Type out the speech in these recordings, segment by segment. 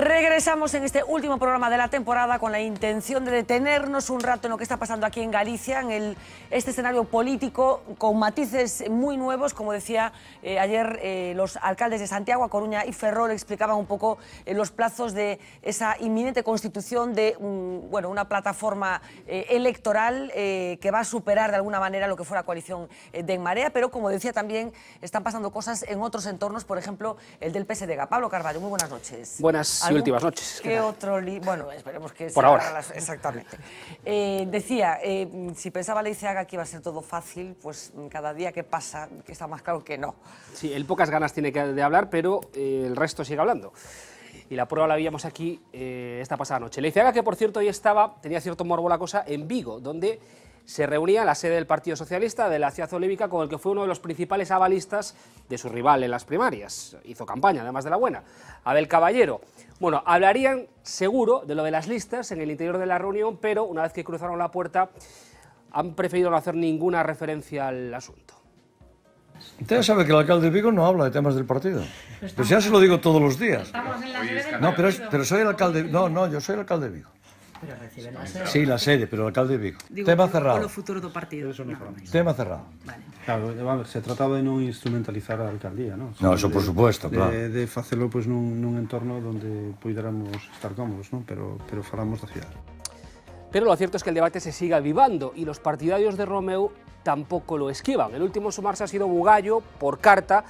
Regresamos en este último programa de la temporada con la intención de detenernos un rato en lo que está pasando aquí en Galicia, en el, este escenario político con matices muy nuevos. Como decía eh, ayer, eh, los alcaldes de Santiago, Coruña y Ferrol explicaban un poco eh, los plazos de esa inminente constitución de bueno, una plataforma electoral que va a superar de alguna manera lo que fue la coalición de En Marea. Pero como decía también, están pasando cosas en otros entornos, por ejemplo, el del PSDG. Pablo Carvalho, muy buenas noches. Buenas y últimas noches. ¿Qué otro Bueno, esperemos que... Por ahora. exactamente. Eh, decía, eh, si pensaba Leiceaga que iba a ser todo fácil, pues cada día que pasa que está más claro que no. Sí, él pocas ganas tiene de hablar, pero eh, el resto sigue hablando. Y la prueba la veíamos aquí eh, esta pasada noche. Leiceaga, que por cierto hoy estaba, tenía cierto morbo la cosa, en Vigo, donde se reunía la sede del Partido Socialista de la ciudad olímpica con el que fue uno de los principales avalistas de su rival en las primarias. Hizo campaña, además de la buena, Abel Caballero. Bueno, hablarían seguro de lo de las listas en el interior de la reunión, pero una vez que cruzaron la puerta han preferido no hacer ninguna referencia al asunto. Usted ya sabe que el alcalde de Vigo no habla de temas del partido. Pues ya se lo digo todos los días. no, pero, pero soy el alcalde. No, no, yo soy el alcalde Vigo. Sí, la sede, pero el alcalde de Vigo. Tema cerrado. Eso Tema cerrado. se trataba de no instrumentalizar a alcaldía, No, eso por supuesto, claro. De, de facelo pues, un entorno donde pudiéramos estar cómodos, ¿no? Pero, pero falamos da ciudad. Pero lo cierto es que el debate se sigue avivando y los partidarios de Romeo tampoco lo esquivan. El último sumarse ha sido Bugallo por carta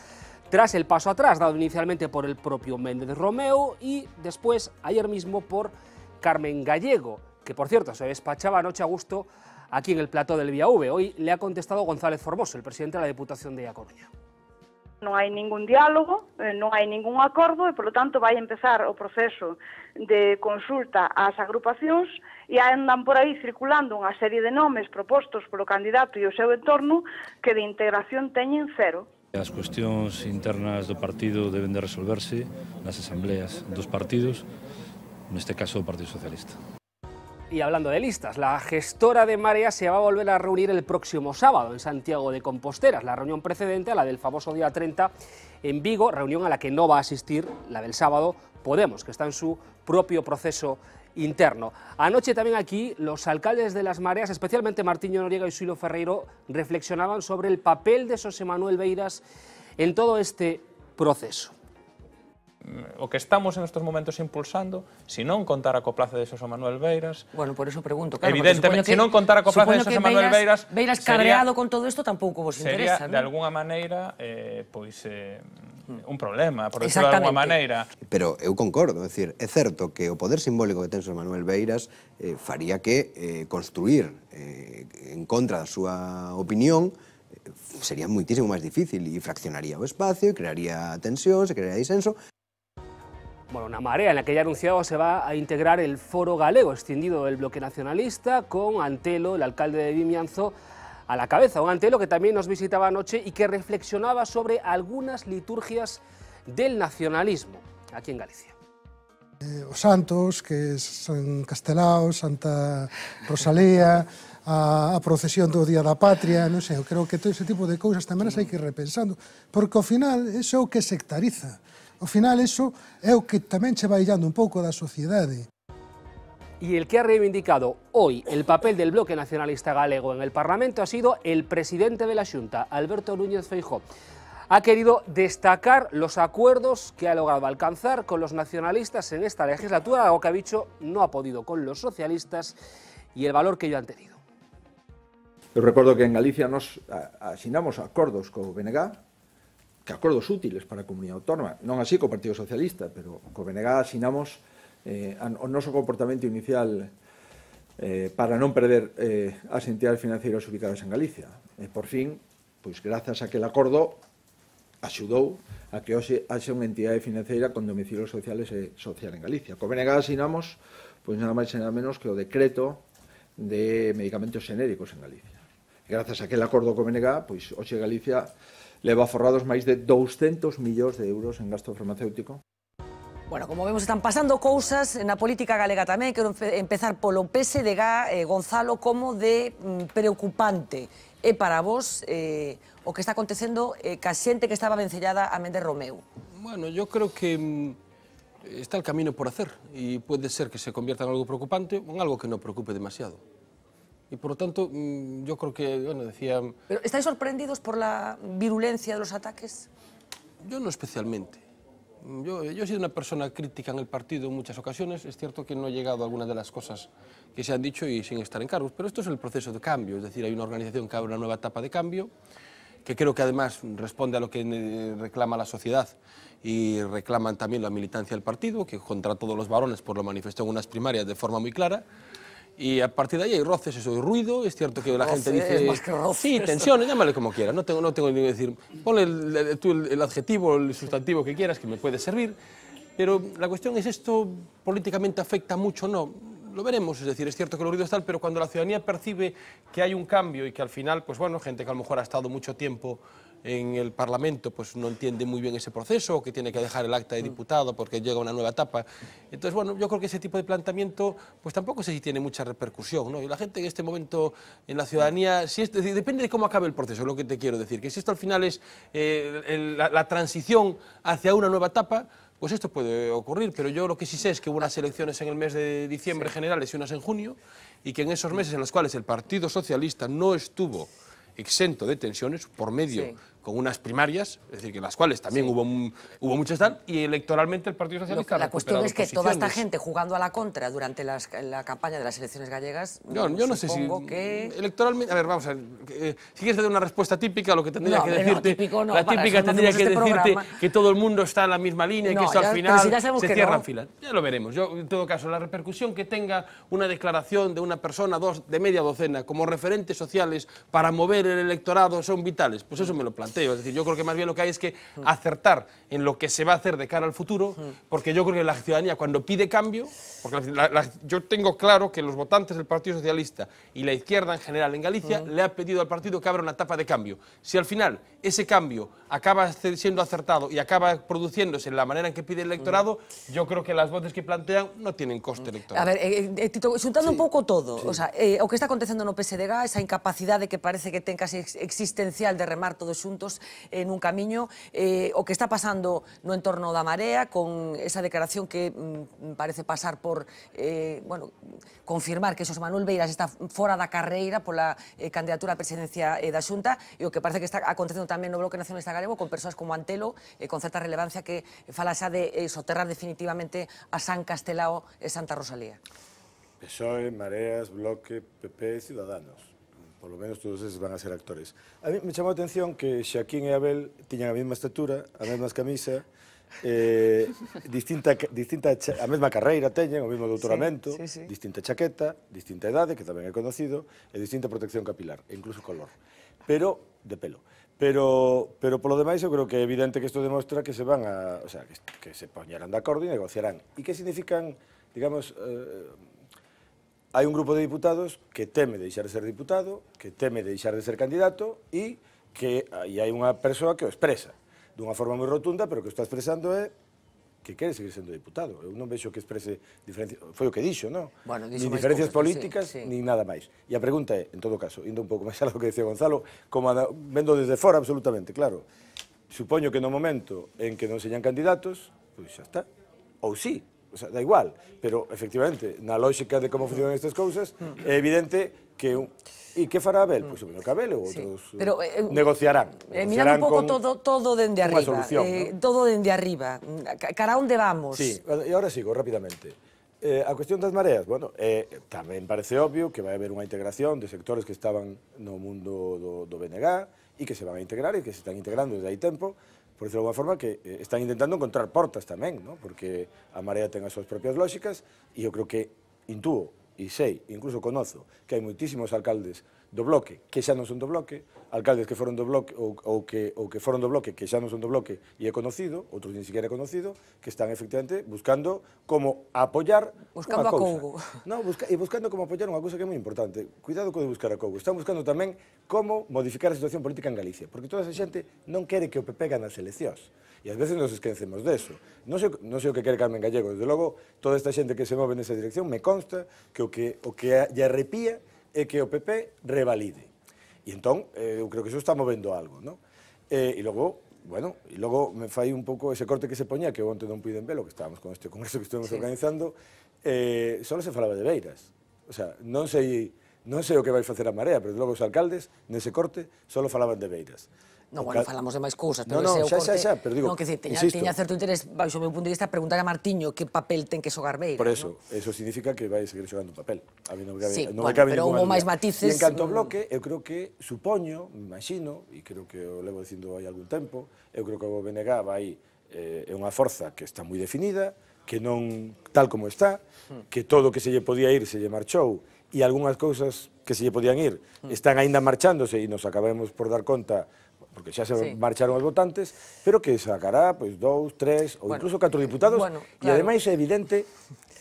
tras el paso atrás dado inicialmente por el propio Méndez Romeo y después ayer mismo por Carmen Gallego, que por cierto se despachaba anoche a gusto aquí en el plató del V. Hoy le ha contestado González Formoso, el presidente de la Diputación de A Coruña. No hai ningún diálogo, eh, non hai ningún acordo e, lo tanto, vai empezar o proceso de consulta ás agrupacións e andan por aí circulando unha serie de nomes propostos polo candidato e o seu entorno que de integración teñen cero. As cuestións internas do partido deben de resolverse nas asambleas dos partidos en este caso el Partido Socialista. Y hablando de listas, la gestora de mareas se va a volver a reunir el próximo sábado en Santiago de Composteras, la reunión precedente a la del famoso día 30 en Vigo, reunión a la que no va a asistir la del sábado Podemos, que está en su propio proceso interno. Anoche también aquí los alcaldes de las Mareas, especialmente Martiño Noriega y Suilo Ferreiro, reflexionaban sobre el papel de José Manuel Beiras en todo este proceso. o que estamos en estos momentos impulsando, se si non contara co plaza de Xosé Manuel Beiras... Bueno, por eso pregunto, claro, Evidentemente, que, se non contara co plaza de Xosé Manuel Beiras... Beiras cabreado sería, con todo isto tampouco vos interesa, Sería, ¿no? de alguna maneira, eh, pois... Eh, un problema, por decirlo de alguna maneira. Pero eu concordo, é decir, é certo que o poder simbólico que ten Xosé Manuel Beiras eh, faría que eh, construir eh, en contra da súa opinión eh, sería muitísimo máis difícil e fraccionaría o espacio, crearía tensión, se crearía disenso, bueno, una marea en la que ya anunciado se va a integrar el foro galego, extendido del bloque nacionalista, con Antelo, el alcalde de Vimianzo, a la cabeza. Un Antelo que también nos visitaba anoche y que reflexionaba sobre algunas liturgias del nacionalismo aquí en Galicia. Los eh, santos, que son Castelao, Santa Rosalía, a, procesión do Día la Patria, No sé, creo que todo ese tipo de cosas también las hay que ir repensando, porque al final eso que sectariza. Al final, eso es lo que también se va dando un poco de la sociedad. Y el que ha reivindicado hoy el papel del bloque nacionalista galego en el Parlamento ha sido el presidente de la Junta, Alberto Núñez Feijó. Ha querido destacar los acuerdos que ha logrado alcanzar con los nacionalistas en esta legislatura, algo que ha dicho no ha podido con los socialistas y el valor que ellos han tenido. yo recuerdo que en Galicia nos asignamos acuerdos con BNG que acordos útiles para a comunidade autónoma. Non así co Partido Socialista, pero co BNG asinamos eh, o noso comportamento inicial eh, para non perder eh, as entidades financeiras ubicadas en Galicia. E, por fin, pois grazas a aquel acordo, axudou a que hoxe haxe unha entidade financeira con domicilios sociales e social en Galicia. Co BNG asinamos pois nada máis e nada menos que o decreto de medicamentos xenéricos en Galicia. E grazas a aquel acordo co BNG, pois hoxe Galicia leva forrados máis de 200 millóns de euros en gasto farmacéutico. Bueno, como vemos, están pasando cousas na política galega tamén. Quero empezar polo PSDG, eh, Gonzalo, como de mm, preocupante é para vos eh, o que está acontecendo eh, ca xente que estaba vencellada a Méndez Romeu? Bueno, yo creo que mm, está el camino por hacer e pode ser que se convierta en algo preocupante ou en algo que non preocupe demasiado. Y por lo tanto, mm, yo creo que, bueno, decía... Mm, estáis sorprendidos por la virulencia de los ataques? Yo no especialmente. Mm, yo, yo, he sido una persona crítica en el partido en muchas ocasiones. Es cierto que no he llegado a algunas de las cosas que se han dicho y sin estar en cargos, pero esto es el proceso de cambio. Es decir, hay una organización que abre una nueva etapa de cambio, que creo que además responde a lo que eh, reclama la sociedad y reclaman también la militancia del partido, que contra todos los varones por lo manifestó en unas primarias de forma muy clara. Y a partir de ahí hay roces, eso, hay ruido, es cierto que la gente dice... Más que roces, sí, tensiones, llámale como quieras, no tengo, no tengo ni decir... Ponle el, tú el, adjetivo adjetivo, el sustantivo que quieras, que me puede servir, pero la cuestión es esto políticamente afecta mucho, o no, lo veremos, es decir, es cierto que el ruido es tal, pero cuando la ciudadanía percibe que hay un cambio y que al final, pues bueno, gente que a lo mejor ha estado mucho tiempo en el Parlamento pues no entiende muy bien ese proceso que tiene que dejar el acta de mm. diputado porque llega una nueva etapa. Entonces, bueno, yo creo que ese tipo de planteamiento pues tampoco sé si tiene mucha repercusión, ¿no? Y la gente en este momento en la ciudadanía, si depende de cómo acabe el proceso, lo que te quiero decir, que si esto al final es eh, la, transición hacia una nueva etapa, pues esto puede ocurrir, pero yo lo que sí sé es que hubo unas elecciones en el mes de diciembre generales y unas en junio, y que en esos meses en los cuales el Partido Socialista no estuvo exento de tensiones por medio con unas primarias, es decir, que las cuales también hubo, hubo muchas tal, y electoralmente el Partido Socialista. la cuestión es que toda esta gente jugando a la contra durante la campaña de las elecciones gallegas. No, yo no sé si. Electoralmente. A ver, vamos a ver. Eh, si quieres hacer una respuesta típica, lo que tendría que decirte. la típica tendría que este decirte que todo el mundo está en la misma línea y que al final se cierran filas. Ya lo veremos. Yo, en todo caso, la repercusión que tenga una declaración de una persona, dos, de media docena, como referentes sociales para mover el electorado son vitales. Pues eso me lo planteo. Es decir, yo creo que más bien lo que hay es que mm. acertar en lo que se va a hacer de cara al futuro, mm. porque yo creo que la ciudadanía cuando pide cambio, porque yo tengo claro que los votantes del Partido Socialista y la izquierda en general en Galicia mm. le ha pedido al partido que abra una etapa de cambio. Si al final ese cambio acaba siendo acertado y acaba produciéndose en la manera en que pide el electorado, yo creo que las voces que plantean no tienen coste electoral. A ver, eh, eh, Tito, un poco todo, o sea, eh, o que está aconteciendo no PSDG, esa incapacidad de que parece que tenga casi existencial de remar todo un puntos eh, nun camiño eh, o que está pasando no entorno da Marea con esa declaración que mm, parece pasar por eh, bueno, confirmar que Xosé Manuel Beiras está fora da carreira pola eh, candidatura a presidencia eh, da Xunta e o que parece que está acontecendo tamén no Bloque Nacionalista Galego con persoas como Antelo eh, con certa relevancia que fala xa de eh, soterrar definitivamente a San Castelao e Santa Rosalía. PSOE, Mareas, Bloque, PP e Ciudadanos por lo menos todos esos van a ser actores. A mí me chamou la atención que Xaquín e Abel tiñan a mesma estatura, a mesma camisa, eh, distinta, distinta, a mesma carreira teñen, o mesmo doutoramento, sí, sí, sí. distinta chaqueta, distinta edad, que tamén é conocido, e distinta protección capilar, e incluso color, pero de pelo. Pero, pero por lo demais, eu creo que é evidente que isto demuestra que se van a... O sea, que, que se poñerán de acordo e negociarán. E que significan, digamos, eh, hai un grupo de diputados que teme deixar de ser diputado, que teme deixar de ser candidato e que aí hai unha persoa que o expresa dunha forma moi rotunda, pero que o está expresando é que quere seguir sendo diputado. Eu non vexo que exprese diferencias, foi o que dixo, non? Bueno, dixo ni diferencias cosas, políticas, sí, sí. ni nada máis. E a pregunta é, en todo caso, indo un pouco máis alá que decía Gonzalo, como a, vendo desde fora absolutamente, claro. Supoño que no momento en que non señan candidatos, pois pues xa está. Ou sí, o sea, da igual, pero efectivamente, na lógica de como funcionan estas cousas, é evidente que un, E que fará Abel? Pois pues, o que Abel ou outros sí. Eh, pero, eh, negociarán. Eh, mirando un pouco todo, todo dende arriba. Solución, eh, ¿no? Todo dende arriba. Cara onde vamos. Sí, e agora sigo rapidamente. Eh, a cuestión das mareas, bueno, eh, tamén parece obvio que vai haber unha integración de sectores que estaban no mundo do, do BNG e que se van a integrar e que se están integrando desde hai tempo, por decirlo de alguma forma, que eh, están intentando encontrar portas tamén, ¿no? porque a Marea ten as súas propias lóxicas e eu creo que intúo e sei, incluso conozo, que hai moitísimos alcaldes do bloque que xa non son do bloque, alcaldes que foron do bloque ou, ou, que, ou que foron do bloque, que xa non son do bloque e é conocido, outros nin siquiera é conocido, que están efectivamente buscando como apoyar buscando Buscando a Cougo. No, busca, e buscando como apoyar unha cousa que é moi importante. Cuidado co de buscar a Cougo. Están buscando tamén como modificar a situación política en Galicia, porque toda esa xente non quere que o PP gane as eleccións. E ás veces nos esquecemos deso. Non sei, non sei o que quere Carmen Gallego, desde logo, toda esta xente que se move nesa dirección, me consta que o que, o que lle arrepía é que o PP revalide. E entón, eh, eu creo que iso está movendo algo, non? Eh, e logo, bueno, e logo me fai un pouco ese corte que se poña, que onte non puiden velo, que estábamos con este congreso que estuvemos sí. organizando, eh, só se falaba de Beiras. O sea, non sei, non sei o que vai facer a Marea, pero logo os alcaldes, nese corte, só falaban de Beiras. Non, bueno, falamos de máis cousas, pero no, no, ese é o xa, Xa, xa, pero digo, non, que dicir, teña, insisto, teña certo interés, baixo o meu punto de vista, preguntar a Martiño que papel ten que xogar Beira. Por eso, ¿no? eso significa que vai seguir xogando papel. A mí non cabe, sí, non bueno, cabe pero houve máis matices... E en canto mm. bloque, eu creo que, supoño, me imagino, e creo que o levo dicindo hai algún tempo, eu creo que o BNG vai eh, é unha forza que está moi definida, que non tal como está, hmm. que todo o que se lle podía ir se lle marchou, e algunhas cousas que se lle podían ir hmm. están aínda marchándose e nos acabemos por dar conta porque ya se marcharon los votantes, pero que sacará pues dos, tres o incluso cuatro diputados. Y además es evidente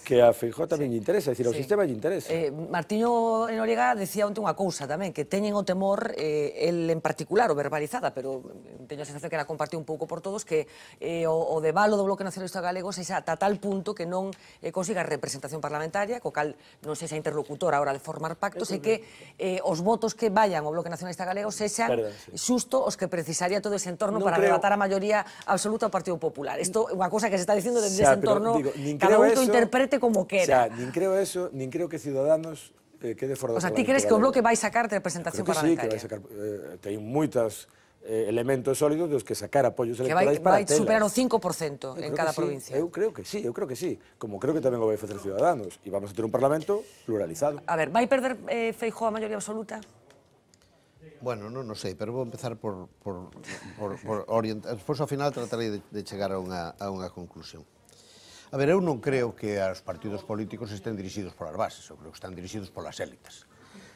que a Feijó tamén sí. interesa, decir, sí. o sistema lle interesa. Eh, Martiño en Noriega decía onte unha cousa tamén, que teñen o temor, eh, el en particular, o verbalizada, pero teño a sensación que era compartido un pouco por todos, que eh, o, o devalo do Bloque Nacionalista Galego sexa a tal punto que non eh, consiga representación parlamentaria, co cal non sexa interlocutor ahora hora de formar pactos, e que eh, os votos que vayan ao Bloque Nacionalista Galego sexan Perdón, sí. xusto os que precisaría todo ese entorno no para creo... a maioría absoluta ao Partido Popular. Isto é unha cousa que se está dicindo desde ese entorno, digo, cada un interprete como queda. O sea, ni creo eso, ni creo que Ciudadanos eh, quede fora O sea, ti crees que un Bloque a sacar de representación creo que parlamentaria? Sí, que vai sacar, eh, eh, elementos sólidos de los que sacar apoyos electorales que vai, superar los 5% en cada provincia. Yo creo que sí, yo creo que sí. Como creo que lo va a hacer Ciudadanos. Y vamos a tener un Parlamento pluralizado. A ver, ¿va a perder eh, a mayoría absoluta? Bueno, no no sé. pero a empezar por, por, por, por al final, trataré de, llegar a una conclusión. A ver, yo no creo que los partidos políticos estén dirigidos por las bases, yo creo que están dirigidos por las élites.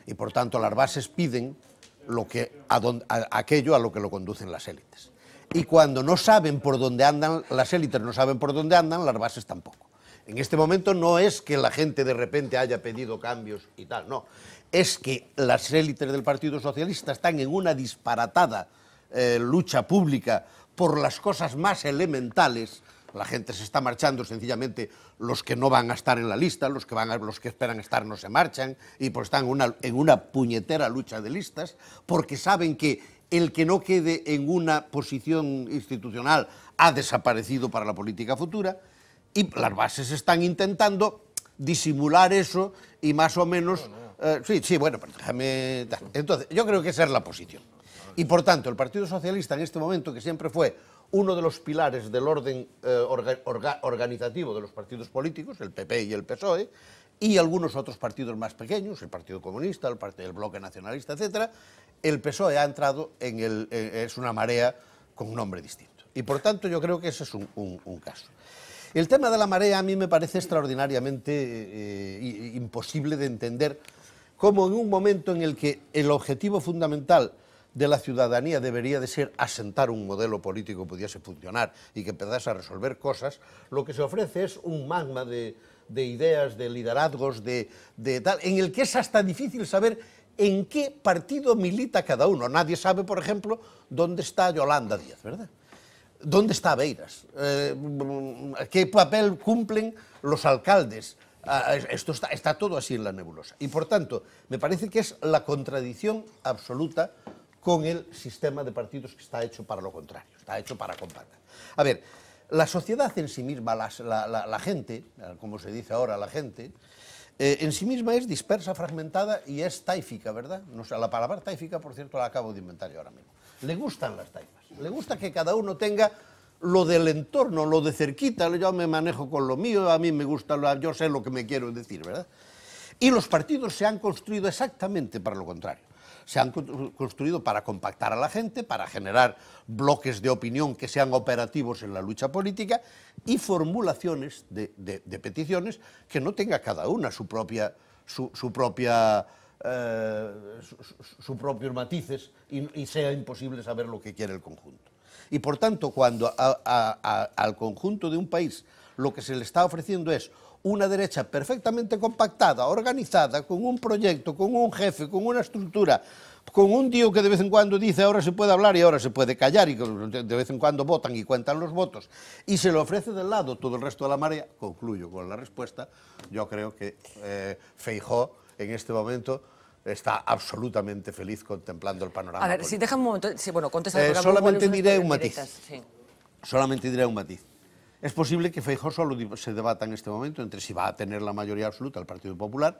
Y e, por tanto, las bases piden lo que, aquello a lo que lo conducen las élites. Y e cuando no saben por dónde andan, las élites no saben por dónde andan, las bases tampoco. En este momento no es que la gente de repente haya pedido cambios y tal, no. Es que las élites del Partido Socialista están en una disparatada eh, lucha pública por las cosas más elementales la gente se está marchando, sencillamente los que no van a estar en la lista, los que, van a, los que esperan estar no se marchan y pues están en una puñetera lucha de listas, porque saben que el que no quede en una posición institucional ha desaparecido para la política futura y las bases están intentando disimular eso y más o menos... Eh, sí, sí, bueno, pero déjame... Entonces, yo creo que esa es la posición. Y por tanto, el Partido Socialista en este momento, que siempre fue uno de los pilares del orden eh, organizativo de los partidos políticos, el PP y el PSOE, y algunos otros partidos más pequeños, el Partido Comunista, el, Partido Bloque Nacionalista, etc., el PSOE ha entrado en el... es una marea con un nombre distinto. Y por tanto yo creo que ese es un, caso. El tema de la marea a mí me parece extraordinariamente eh, imposible de entender como en un momento en el que el objetivo fundamental de la ciudadanía debería de ser asentar un modelo político que pudiese funcionar y que empezase a resolver cosas, lo que se ofrece es un magma de, ideas, de liderazgos, de, tal, en el que es hasta difícil saber en qué partido milita cada uno. Nadie sabe, por ejemplo, dónde está Yolanda Díaz, ¿verdad? ¿Dónde está Beiras? Eh, ¿Qué papel cumplen los alcaldes? Ah, esto está, está todo así en la nebulosa. Y por tanto, me parece que es la contradicción absoluta con el sistema de partidos que está hecho para lo contrario, está hecho para combatir. A ver, la sociedad en sí misma, la, gente, como se dice ahora, la gente, eh, en sí misma es dispersa, fragmentada y es taifica, ¿verdad? No, la palabra taifica, por cierto, la acabo de inventar yo ahora mismo. Le gustan las taifas, le gusta que cada uno tenga lo del entorno, lo de cerquita, yo me manejo con lo mío, a mí me gusta, yo sé lo que me quiero decir, ¿verdad? Y los partidos se han construido exactamente para lo contrario se han construido para compactar a la gente, para generar bloques de opinión que sean operativos en la lucha política y formulaciones de, de, peticiones que no tenga cada una su propia, su, propia eh, sus su propios matices y, sea imposible saber lo que quiere el conjunto. Y por tanto, cuando al conjunto de un país lo que se le está ofreciendo es una derecha perfectamente compactada, organizada, con un proyecto, con un jefe, con una estructura, con un tío que de vez en cuando dice ahora se puede hablar y ahora se puede callar y de vez en cuando votan y cuentan los votos y se le ofrece del lado todo el resto de la marea, concluyo con la respuesta, yo creo que eh, Feijó en este momento está absolutamente feliz contemplando el panorama. A ver, si deja un momento, bueno, eh, solamente diré un matiz. Solamente diré un matiz. Es posible que Feijóo solo se debata en este momento entre si va a tener la mayoría absoluta el Partido Popular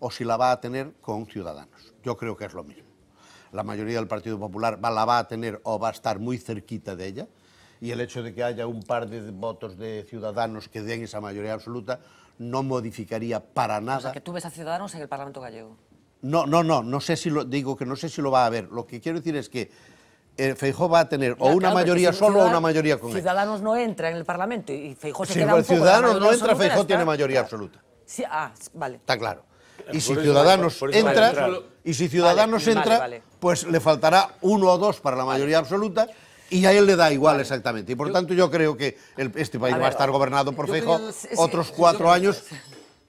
o si la va a tener con Ciudadanos. Yo creo que es lo mismo. La mayoría del Partido Popular la va a tener o va a estar muy cerquita de ella y el hecho de que haya un par de votos de Ciudadanos que den esa mayoría absoluta no modificaría para nada. O sea, que tú ves a Ciudadanos en el Parlamento gallego. No, no, no, no sé si lo digo que no sé si lo va a haber. Lo que quiero decir es que eh, Feijó va a tener o una mayoría solo o una mayoría con Ciudadanos no entra en el Parlamento y Feijó se queda un Ciudadanos no entra, Feijó tiene mayoría absoluta. ah, vale. Está claro. Y si, Ciudadanos entra, y si Ciudadanos entra, pues le faltará uno o dos para la mayoría absoluta y a él le da igual exactamente. Y por tanto yo creo que este país va a estar gobernado por Feijó otros cuatro años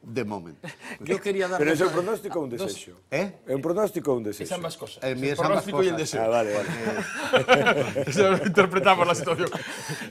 de momento Yo quería dar... ¿Pero es un pronóstico ah, o un deseo ¿Eh? ¿Es un pronóstico o un deseo Es ambas cosas. El, pronóstico y el deseo. Ah, vale, vale. Interpretamos la situación.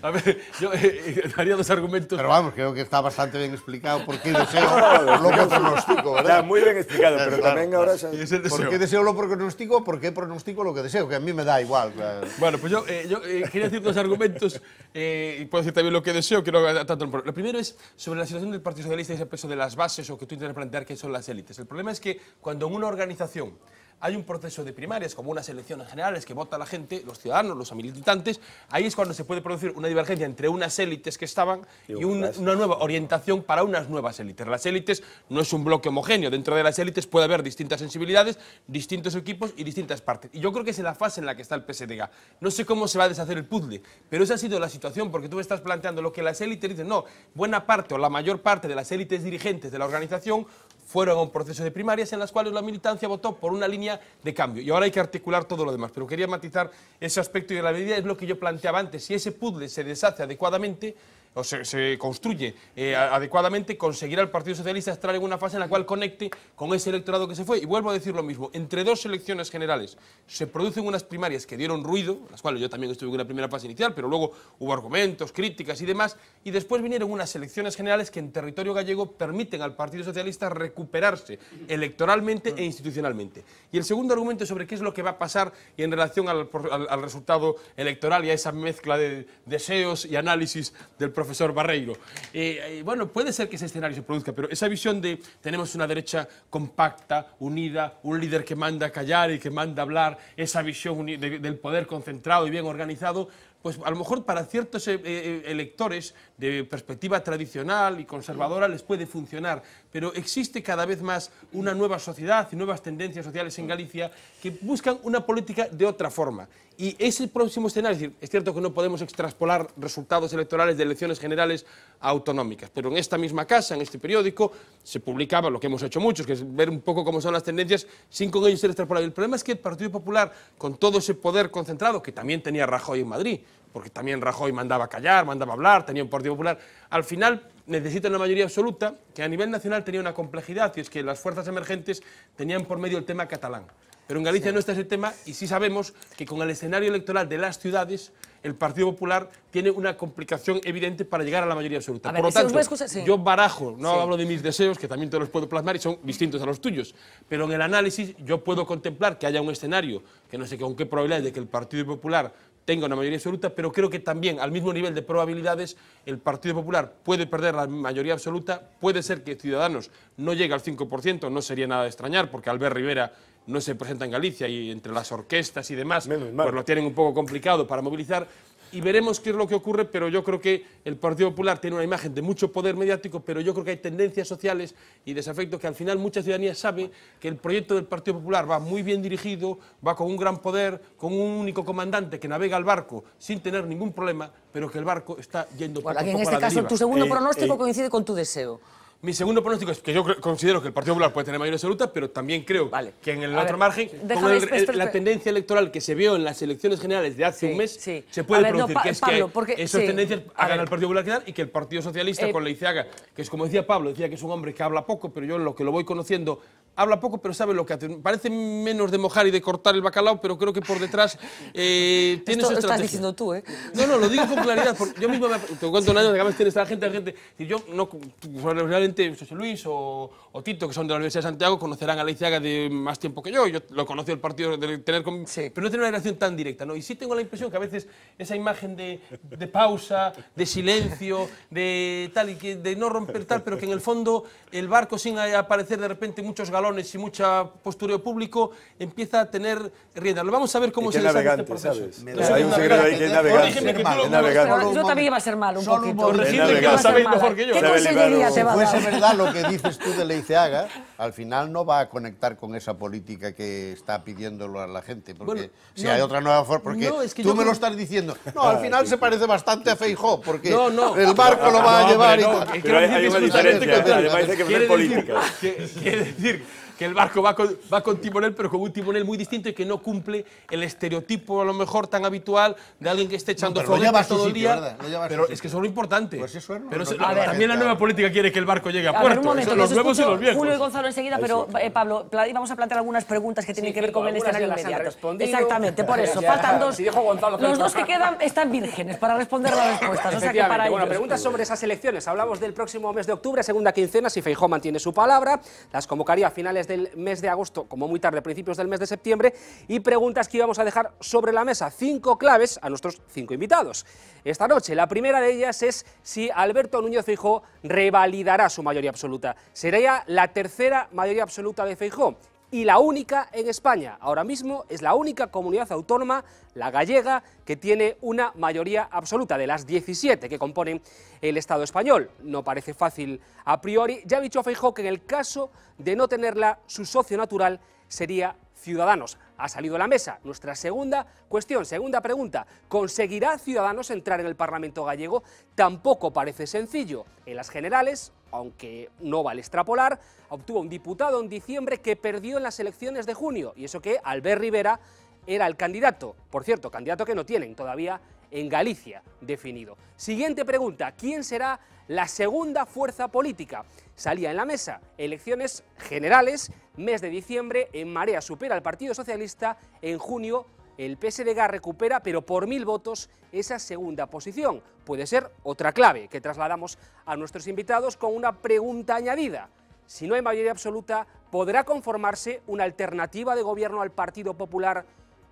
A ver, yo eh, eh, daría dos argumentos... Pero vamos, creo que está bastante bien explicado por qué deseo lo que pronostico, ¿verdad? Está muy bien explicado, pero también ahora... Es el deseo. ¿Por qué deseo lo pronóstico? pronostico? ¿Por qué pronostico lo que deseo? Que a mí me da igual. Bueno, pues yo, eh, yo quería decir dos argumentos y puedo decir también lo que deseo, quiero tanto... Lo primero es sobre la situación del Partido Socialista y ese peso de las bases o que tú intentas plantear que son las élites. El problema es que cuando en una organización hay un proceso de primarias, como unas elecciones generales que vota la gente, los ciudadanos, los militantes, ahí es cuando se puede producir una divergencia entre unas élites que estaban y una nueva orientación para unas nuevas élites. Las élites no es un bloque homogéneo, dentro de las élites puede haber distintas sensibilidades, distintos equipos y distintas partes. Y yo creo que es en la fase en la que está el PSDG. No sé cómo se va a deshacer el puzzle, pero esa ha sido la situación, porque tú me estás planteando lo que las élites dicen, no, buena parte o la mayor parte de las élites dirigentes de la organización fueron a un proceso de primarias en las cuales la militancia votó por una línea de cambio. Y ahora hay que articular todo lo demás, pero quería matizar ese aspecto y la medida es lo que yo planteaba antes. Si ese puzzle se deshace adecuadamente, o se, construye eh, adecuadamente, conseguirá el Partido Socialista estar en una fase en la cual conecte con ese electorado que se fue. Y vuelvo a decir lo mismo, entre dos elecciones generales se producen unas primarias que dieron ruido, las cuales yo también estuve en una primera fase inicial, pero luego hubo argumentos, críticas y demás, y después vinieron unas elecciones generales que en territorio gallego permiten al Partido Socialista recuperarse electoralmente e institucionalmente. Y el segundo argumento sobre qué es lo que va a pasar y en relación al, resultado electoral y a esa mezcla de deseos y análisis del profesor profesor Barreiro. Eh, eh, bueno, puede ser que ese escenario se produzca, pero esa visión de tenemos una derecha compacta, unida, un líder que manda callar y que manda hablar, esa visión del poder concentrado y bien organizado, pues a lo mejor para ciertos eh, electores de perspectiva tradicional y conservadora les puede funcionar, pero existe cada vez más una nueva sociedad y nuevas tendencias sociales en Galicia que buscan una política de otra forma. Y ese próximo escenario, es, cierto que no podemos extrapolar resultados electorales de elecciones generales a autonómicas, pero en esta misma casa, en este periódico, se publicaba lo que hemos hecho muchos, que es ver un poco cómo son las tendencias sin con ello ser extrapolable. El problema es que el Partido Popular, con todo ese poder concentrado, que también tenía Rajoy en Madrid, porque también Rajoy mandaba callar, mandaba hablar, tenía un Partido Popular. Al final necesitan una mayoría absoluta que a nivel nacional tenía una complejidad y es que las fuerzas emergentes tenían por medio el tema catalán. Pero en Galicia no está ese tema y sí sabemos que con el escenario electoral de las ciudades el Partido Popular tiene una complicación evidente para llegar a la mayoría absoluta. por lo tanto, yo barajo, no hablo de mis deseos, que también te los puedo plasmar y son distintos a los tuyos, pero en el análisis yo puedo contemplar que haya un escenario que no sé con qué probabilidad de que el Partido Popular tengo una mayoría absoluta, pero creo que también al mismo nivel de probabilidades el Partido Popular puede perder la mayoría absoluta, puede ser que Ciudadanos no llegue al 5%, no sería nada de extrañar porque Albert Rivera no se presenta en Galicia y entre las orquestas y demás, pues lo tienen un poco complicado para movilizar y veremos qué es lo que ocurre, pero yo creo que el Partido Popular tiene una imagen de mucho poder mediático, pero yo creo que hay tendencias sociales y desafectos que al final mucha ciudadanía sabe que el proyecto del Partido Popular va muy bien dirigido, va con un gran poder, con un único comandante que navega el barco sin tener ningún problema, pero que el barco está yendo poco bueno, aquí en este caso tu segundo eh, pronóstico eh, coincide con tu deseo. Mi segundo pronóstico es que yo considero que el Partido Popular puede tener mayores absoluta, pero también creo que en el otro margen, la tendencia electoral que se vio en las elecciones generales de hace un mes, se puede producir que es que esas tendencias hagan al Partido Popular y que el Partido Socialista eh, con con Leiceaga, que es como decía Pablo, decía que es un hombre que habla poco, pero yo lo que lo voy conociendo habla poco pero sabe lo que hace. Parece menos de mojar y de cortar el bacalao, pero creo que por detrás eh, tiene su estrategia. lo estás diciendo tú, ¿eh? No, no, lo digo con claridad. yo mismo me, te cuento un año que a veces tienes a la gente, a la gente... yo, no, realmente José Luis o, Tito, que son de la Universidad de Santiago, conocerán a Iciaga de más tiempo que yo. Yo lo conocí el partido de tener con... Sí. Pero no tiene una relación tan directa, ¿no? Y sí tengo la impresión que a veces esa imagen de, de pausa, de silencio, de tal y que de no romper tal, pero que en el fondo el barco sin aparecer de repente muchos galones y mucha postura de público, empieza a tener rienda. Lo vamos a ver cómo se desarrolla este proceso. ¿sabes? hay un secreto ahí que es navegante. Yo también iba a ser malo un poquito. que lo ¿Qué consejería te va a dar? Si fuese verdad lo que dices tú de Leiceaga, al final no va a conectar con esa política que está pidiéndolo a la gente. Porque si hay otra nueva forma, porque no, tú me lo estás diciendo. No, ah, al final se parece bastante a Feijó, porque el barco lo va a llevar. y... Pero hay, una diferencia, que es política. Quiere decir que el barco va con, va con timonel, pero con un timonel muy distinto y que no cumple el estereotipo, a lo mejor, tan habitual de alguien que esté echando no, todo el día. pero es que eso es lo importante. también la nueva política quiere que el barco llegue a, puerto. un los nuevos y los viejos. Julio y Gonzalo enseguida, pero eh, Pablo, vamos a plantear algunas preguntas que tienen que ver con el escenario inmediato. Exactamente, por eso. Faltan dos. los dos que quedan están vírgenes para responder las respuestas. para bueno, preguntas sobre esas elecciones. Hablamos del próximo mes de octubre, segunda quincena, si Feijóo mantiene su palabra. Las convocaría a finales del mes de agosto, como muy tarde, principios del mes de septiembre, y preguntas que íbamos a dejar sobre la mesa. Cinco claves a nuestros cinco invitados. Esta noche, la primera de ellas es si Alberto Núñez Feijó revalidará su mayoría absoluta. Sería la tercera mayoría absoluta de Feijó y la única en España. Ahora mismo es la única comunidad autónoma, la gallega, que tiene una mayoría absoluta de las 17 que componen el Estado español. No parece fácil a priori. Ya ha dicho que en el caso de no tenerla, su socio natural sería Ciudadanos. Ha salido a la mesa nuestra segunda cuestión, segunda pregunta. ¿Conseguirá Ciudadanos entrar en el Parlamento gallego? Tampoco parece sencillo. En las generales aunque no vale extrapolar, obtuvo un diputado en diciembre que perdió en las elecciones de junio, y eso que Albert Rivera era el candidato, por cierto, candidato que no tienen todavía en Galicia definido. Siguiente pregunta, ¿quién será la segunda fuerza política? Salía en la mesa, elecciones generales, mes de diciembre, en Marea supera al Partido Socialista, en junio el PSDG recupera, pero por mil votos, esa segunda posición. Puede ser otra clave que trasladamos a nuestros invitados con una pregunta añadida. Si no hay mayoría absoluta, ¿podrá conformarse una alternativa de gobierno al Partido Popular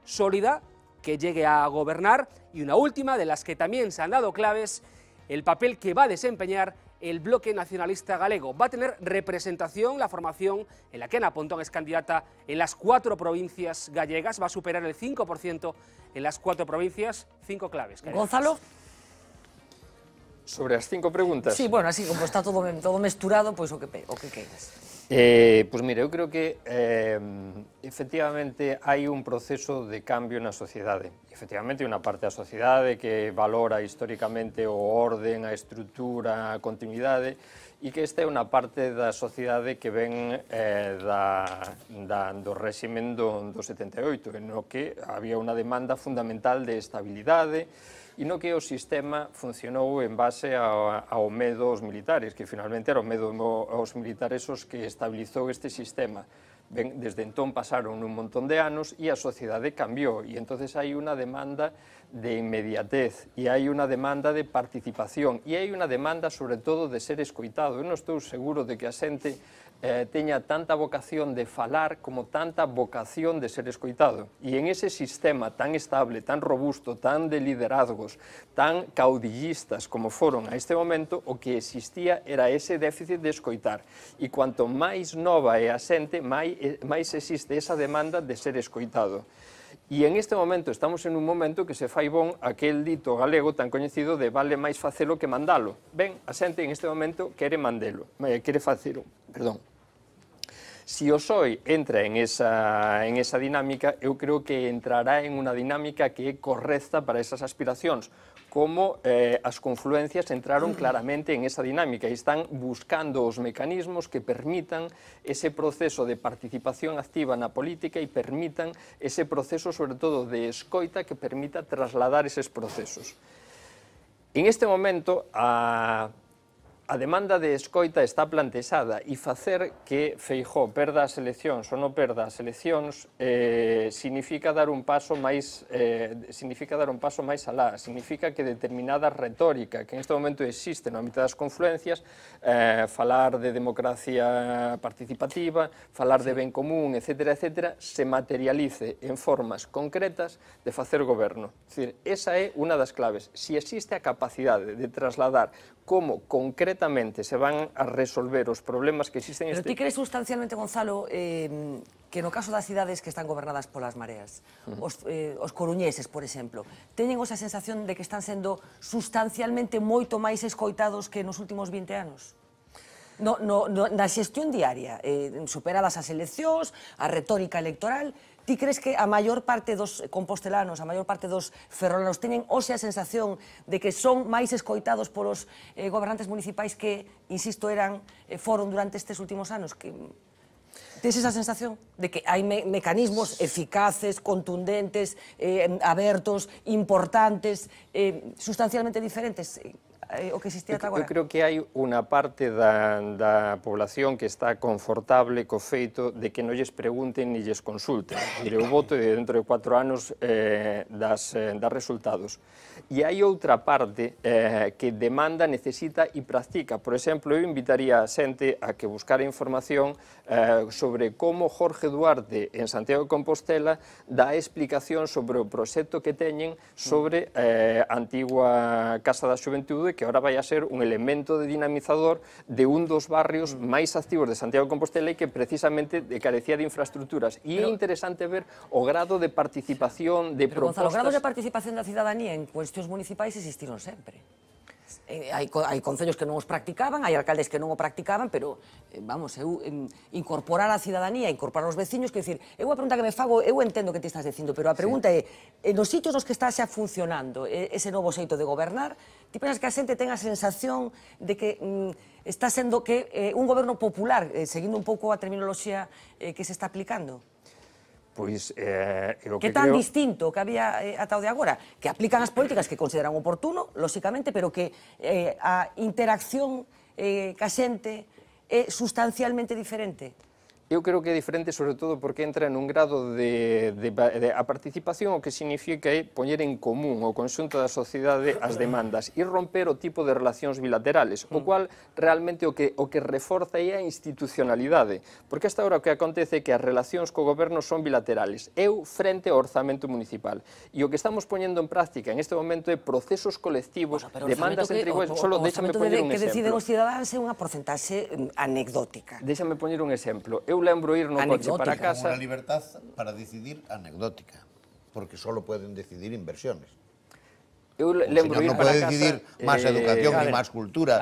sólida que llegue a gobernar? Y una última de las que también se han dado claves, el papel que va a desempeñar el bloque nacionalista galego. Va a tener representación la formación en la que Ana Pontón es candidata en las cuatro provincias gallegas, va a superar el 5% en las cuatro provincias, cinco claves. Gonzalo. Sobre las cinco preguntas. Sí, bueno, así como está todo, todo mesturado, pues o qué o que quieras. Eh, pois pues mire, eu creo que eh, efectivamente hai un proceso de cambio na sociedade. Efectivamente, unha parte da sociedade que valora históricamente o orden, a estrutura, a continuidade, e que esta é unha parte da sociedade que ven eh, da, da, do réximen do, do 78, no que había unha demanda fundamental de estabilidade e no que o sistema funcionou en base ao, ao medo aos militares, que finalmente era o medo aos militares os que estabilizou este sistema. Desde entonces pasaron un montón de años y a sociedad cambió y entonces hay una demanda de inmediatez y e hay una demanda de participación y e hay una demanda sobre todo de ser escoitado. No non seguro de que a eh, teña tanta vocación de falar como tanta vocación de ser escoitado. E en ese sistema tan estable, tan robusto, tan de liderazgos, tan caudillistas como foron a este momento, o que existía era ese déficit de escoitar. E cuanto máis nova é a xente, máis, eh, máis existe esa demanda de ser escoitado. E en este momento estamos en un momento que se fai bon aquel dito galego tan coñecido de vale máis facelo que mandalo. Ben, a xente en este momento quere mandelo, eh, quere facelo, perdón, Si o PSOE entra en esa, en esa dinámica, eu creo que entrará en unha dinámica que é correcta para esas aspiracións, como eh, as confluencias entraron mm. claramente en esa dinámica e están buscando os mecanismos que permitan ese proceso de participación activa na política e permitan ese proceso, sobre todo, de escoita que permita trasladar eses procesos. En este momento, a a demanda de escoita está plantexada e facer que Feijó perda as eleccións ou non perda as eleccións eh, significa dar un paso máis eh, significa dar un paso máis alá, significa que determinada retórica que en este momento existe na mitad das confluencias eh, falar de democracia participativa, falar de ben común, etc, etc, se materialice en formas concretas de facer goberno. Es decir, esa é unha das claves. Si existe a capacidade de trasladar como concretamente se van a resolver os problemas que existen... Pero este... ti crees sustancialmente, Gonzalo, eh, que no caso das cidades que están gobernadas polas mareas, uh -huh. os, eh, os coruñeses, por exemplo, teñen esa sensación de que están sendo sustancialmente moito máis escoitados que nos últimos 20 anos? No, no, no, na xestión diaria, eh, superadas as eleccións, a retórica electoral, Ti crees que a maior parte dos compostelanos, a maior parte dos ferrolanos teñen hoxe a sensación de que son máis escoitados polos eh, gobernantes municipais que, insisto, eran eh, foron durante estes últimos anos? Que... Tes esa sensación de que hai me mecanismos eficaces, contundentes, eh, abertos, importantes, eh, sustancialmente diferentes? Eh, eh, o que existía ata agora? Eu creo que hai unha parte da, da población que está confortable co feito de que non lles pregunten ni lles consulten. Dire, o voto dentro de 4 anos eh, das, eh, das resultados. E hai outra parte eh, que demanda, necesita e practica. Por exemplo, eu invitaría a xente a que buscara información eh, sobre como Jorge Duarte en Santiago de Compostela dá explicación sobre o proxecto que teñen sobre eh, a antigua Casa da Xuventude que agora vai a ser un elemento de dinamizador de un dos barrios mm. máis activos de Santiago de Compostela e que precisamente carecía de infraestructuras. E é interesante ver o grado de participación, de pero, propostas... Gonzalo, o grado de participación da cidadanía en cuestión eleccións municipais existiron sempre. Eh, hai, hai concellos que non os practicaban, hai alcaldes que non o practicaban, pero, eh, vamos, eu eh, incorporar a cidadanía, incorporar os veciños, que dicir, eu a pregunta que me fago, eu entendo que te estás dicindo, pero a pregunta sí. é, nos sitios nos que está xa funcionando ese novo xeito de gobernar, ti pensas que a xente ten a sensación de que mm, está sendo que eh, un goberno popular, eh, seguindo un pouco a terminoloxía eh, que se está aplicando? Pois eh, o que, que tan creo... distinto que había eh, ata o de agora, que aplican as políticas que consideran oportuno, lóxicamente, pero que eh, a interacción eh, ca xente é sustancialmente diferente. Eu creo que é diferente, sobre todo, porque entra nun grado de, de, de a participación o que significa é poñer en común o conxunto da sociedade as demandas e romper o tipo de relacións bilaterales, o mm. cual realmente o que, o que reforza é a institucionalidade, porque hasta ahora o que acontece é que as relacións co goberno son bilaterales, eu frente ao orzamento municipal, e o que estamos poñendo en práctica en este momento é procesos colectivos, bueno, demandas entre iguais, solo déxame poñer un que exemplo. Que deciden os cidadáns é unha porcentaxe mm, anecdótica. Déxame poñer un exemplo, eu lembro ir no anecdótica. coche para casa... Unha libertad para decidir anecdótica, porque solo poden decidir inversiones. Eu lembro ir para casa... Non pode decidir máis eh, educación, ni máis cultura,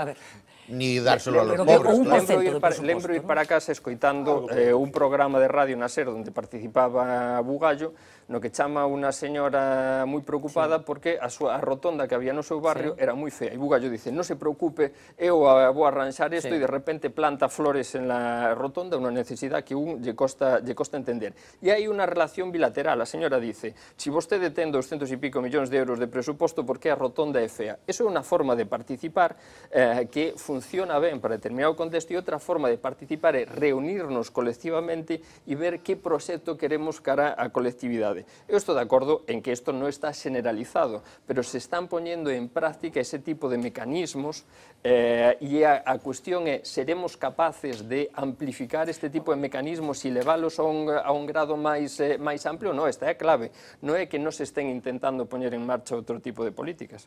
ni dárselo aos a los pobres. Un lembro ir, para, lembro ir para casa escoitando eh, un programa de radio na SER onde participaba Bugallo, no que chama unha señora moi preocupada sí. porque a súa a rotonda que había no seu barrio sí. era moi fea. E Bugallo dice, non se preocupe, eu vou arranxar isto sí. e de repente planta flores en la rotonda, unha necesidade que un lle costa, lle costa entender. E hai unha relación bilateral. A señora dice, se si vostede ten 200 e pico millóns de euros de presuposto, por que a rotonda é fea? Eso é unha forma de participar eh, que funciona ben para determinado contexto e outra forma de participar é reunirnos colectivamente e ver que proxecto queremos cara á colectividade grave. Eu estou de acordo en que isto non está generalizado, pero se están poñendo en práctica ese tipo de mecanismos eh, e a, cuestión é seremos capaces de amplificar este tipo de mecanismos e leválos a un, a un grado máis, eh, máis amplio? Non, esta é a clave. Non é que non se estén intentando poner en marcha outro tipo de políticas.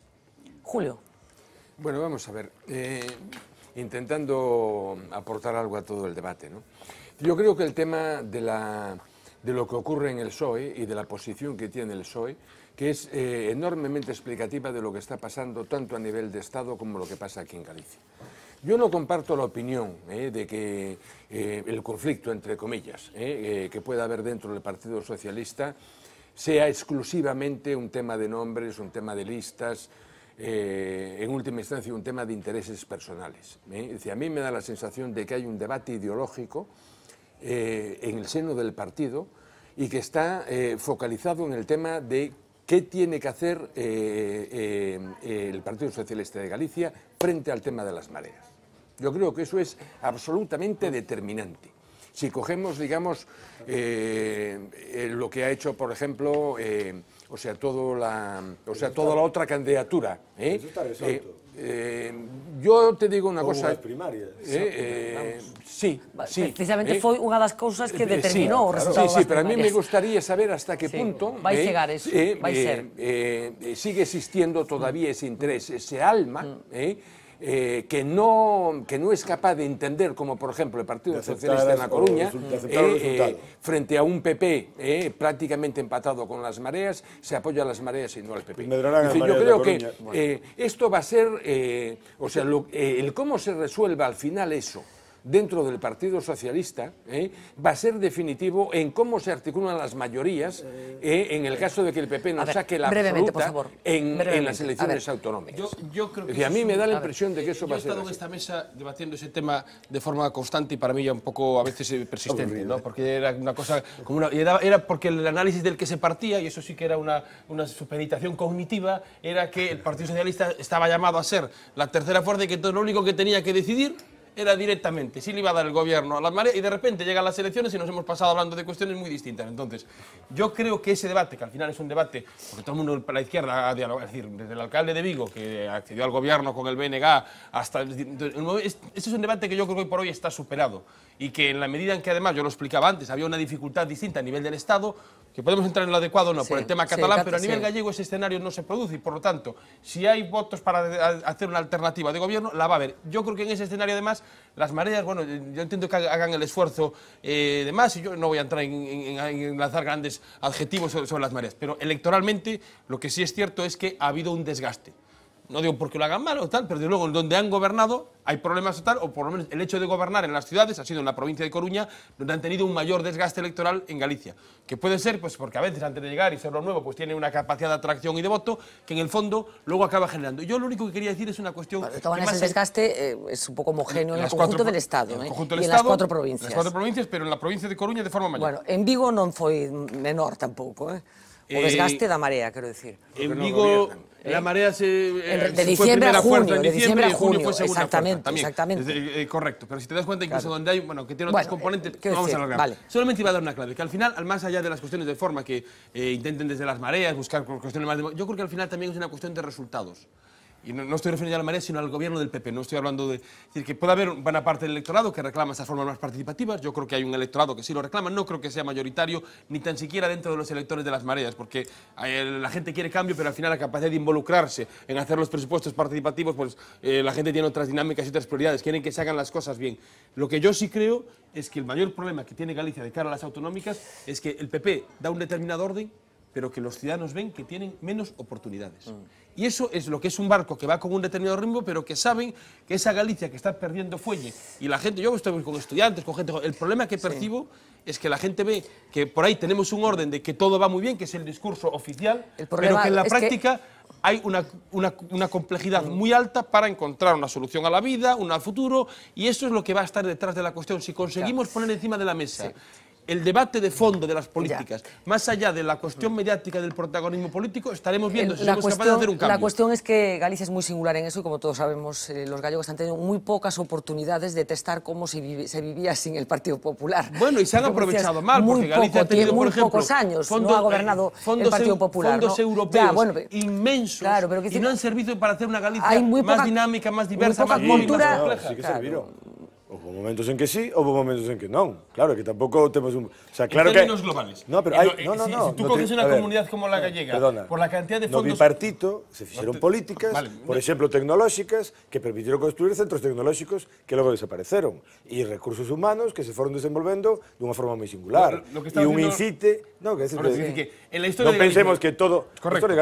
Julio. Bueno, vamos a ver. Eh, intentando aportar algo a todo el debate, ¿no? Yo creo que el tema de la de lo que ocurre en el PSOE y de la posición que tiene el PSOE, que es eh, enormemente explicativa de lo que está pasando tanto a nivel de Estado como lo que pasa aquí en Galicia. Yo no comparto la opinión eh, de que eh, el conflicto, entre comillas, que pueda haber dentro del Partido Socialista sea exclusivamente un tema de nombres, un tema de listas, en última instancia un tema de intereses personales. Es decir, a mí me da la sensación de que hay un debate ideológico eh, en el seno del partido y que está eh, focalizado en el tema de qué tiene que hacer eh, el Partido Socialista de Galicia frente al tema de las mareas. Yo creo que eso es absolutamente determinante. Si cogemos, digamos, lo que ha hecho, por ejemplo, o sea, todo la, o sea, toda la otra candidatura. Eh, yo te digo una cosa. primarias. Eh, sí, eh, sí. Precisamente eh. fue una de las cosas que determinó sí, resultado. Sí, sí, pero a mí me gustaría saber hasta qué punto. Va a llegar eso. ser. sigue existiendo todavía ese interés, ese alma. Mm. Eh, que, no, que no es capaz de entender, como por ejemplo el Partido Socialista en La Coruña, eh, eh, frente a un PP prácticamente empatado con las mareas, se apoya a las mareas y no al PP. yo creo que esto va a ser, o sea, el cómo se resuelva al final eso dentro del Partido Socialista ¿eh? va a ser definitivo en cómo se articulan las mayorías eh, ¿eh? en el caso de que el PP no saque la en, las elecciones autonómicas. Yo, creo que y a mí me da la impresión de que eso va a ser. he estado en esta mesa debatiendo ese tema de forma constante y para mí ya un poco a veces persistente, ¿no? porque era una cosa como una, era, porque el análisis del que se partía, y eso sí que era una, una supeditación cognitiva, era que el Partido Socialista estaba llamado a ser la tercera fuerza y que todo lo único que tenía que decidir era directamente, si le iba a dar el gobierno a las marea y de repente llegan las elecciones y nos hemos pasado hablando de cuestiones muy distintas. Entonces, yo creo que ese debate, que al final es un debate, porque todo el mundo para la izquierda ha dialogado, es decir, desde el alcalde de Vigo, que accedió al gobierno con el BNG, hasta... es un debate que yo creo que hoy por hoy está superado y que en la medida en que además, yo lo explicaba antes, había una dificultad distinta a nivel del Estado, que podemos entrar en lo adecuado no por el tema catalán, pero a nivel gallego ese escenario no se produce y por lo tanto, si hay votos para hacer una alternativa de gobierno, la va a haber. Yo creo que en ese escenario además las mareas, bueno, eh, yo entiendo que hagan el esfuerzo eh, de más, y yo no voy a entrar en, lanzar grandes adjetivos sobre las mareas, pero electoralmente lo que sí es cierto es que ha habido un desgaste no digo porque lo hagan mal o tal, pero de luego en donde han gobernado hay problemas o tal, o por lo menos el hecho de gobernar en las ciudades ha sido en la provincia de Coruña, donde han tenido un mayor desgaste electoral en Galicia. Que puede ser, pues porque a veces antes de llegar y ser lo nuevo, pues tiene una capacidad de atracción y de voto que en el fondo luego acaba generando. Yo lo único que quería decir es una cuestión... de todas el desgaste eh, es un poco homogéneo en, el conjunto del Estado, en, ¿eh? conjunto y en las cuatro provincias. En las cuatro provincias, pero en la provincia de Coruña de forma mayor. Bueno, en Vigo no fue menor tampoco, ¿eh? O desgaste eh, da marea, quiero decir. En Vigo eh, la marea se. Eh, de, diciembre a junio, diciembre a junio, exactamente, exactamente. correcto, pero si te das cuenta, incluso donde hay. Bueno, que tiene otros componentes, vamos a alargar. Vale. Solamente iba a dar una clave, que al final, al más allá de las cuestiones de forma que intenten desde las mareas buscar cuestiones más. De, yo creo que al final también es una cuestión de resultados y no, estoy refiriendo a la marea, sino al gobierno del PP, no estoy hablando de... decir, que puede haber una parte del electorado que reclama esas formas más participativas, yo creo que hay un electorado que sí lo reclama, no creo que sea mayoritario, ni tan siquiera dentro de los electores de las mareas, porque la gente quiere cambio, pero al final la capacidad de involucrarse en hacer los presupuestos participativos, pues eh, la gente tiene otras dinámicas y otras prioridades, quieren que se hagan las cosas bien. Lo que yo sí creo es que el mayor problema que tiene Galicia de cara a las autonómicas es que el PP da un determinado orden, pero que los ciudadanos ven que tienen menos oportunidades. Mm. Y eso es lo que es un barco que va con un determinado ritmo, pero que saben que esa Galicia que está perdiendo fuelle y la gente, yo estoy con estudiantes, con gente, el problema que percibo es que la gente ve que por ahí tenemos un orden de que todo va muy bien, que es el discurso oficial, pero que en la práctica hay una, complejidad mm. muy alta para encontrar una solución a la vida, un futuro, y eso es lo que va a estar detrás de la cuestión. Si conseguimos poner encima de la mesa el debate de fondo de las políticas, más allá de la cuestión mediática del protagonismo político, estaremos eh, viendo si somos hacer un cambio. La cuestión es que Galicia es muy singular en eso y como todos sabemos, eh, los gallegos han tenido muy pocas oportunidades de testar cómo se, vivía sin el Partido Popular. Bueno, y se han aprovechado mal, porque Galicia ha tenido, por ejemplo, pocos años, no ha gobernado el Partido Popular. Fondos europeos inmensos que y no han servido para hacer una Galicia más dinámica, más diversa, más cultura, compleja. Hubo momentos en que sí, hubo momentos en que no. Claro, que tampoco tenemos un... O sea, claro en términos que... globales. No, pero eh, hay... Eh, si, tú coges una comunidad como la eh, gallega, por la cantidad de fondos... No bipartito, se hicieron políticas, por ejemplo, tecnológicas, que permitieron construir centros tecnológicos que luego desaparecieron. Y recursos humanos que se fueron desenvolviendo de una forma muy singular. y un incite... No, que, que en la historia no pensemos que todo... Correcto. muy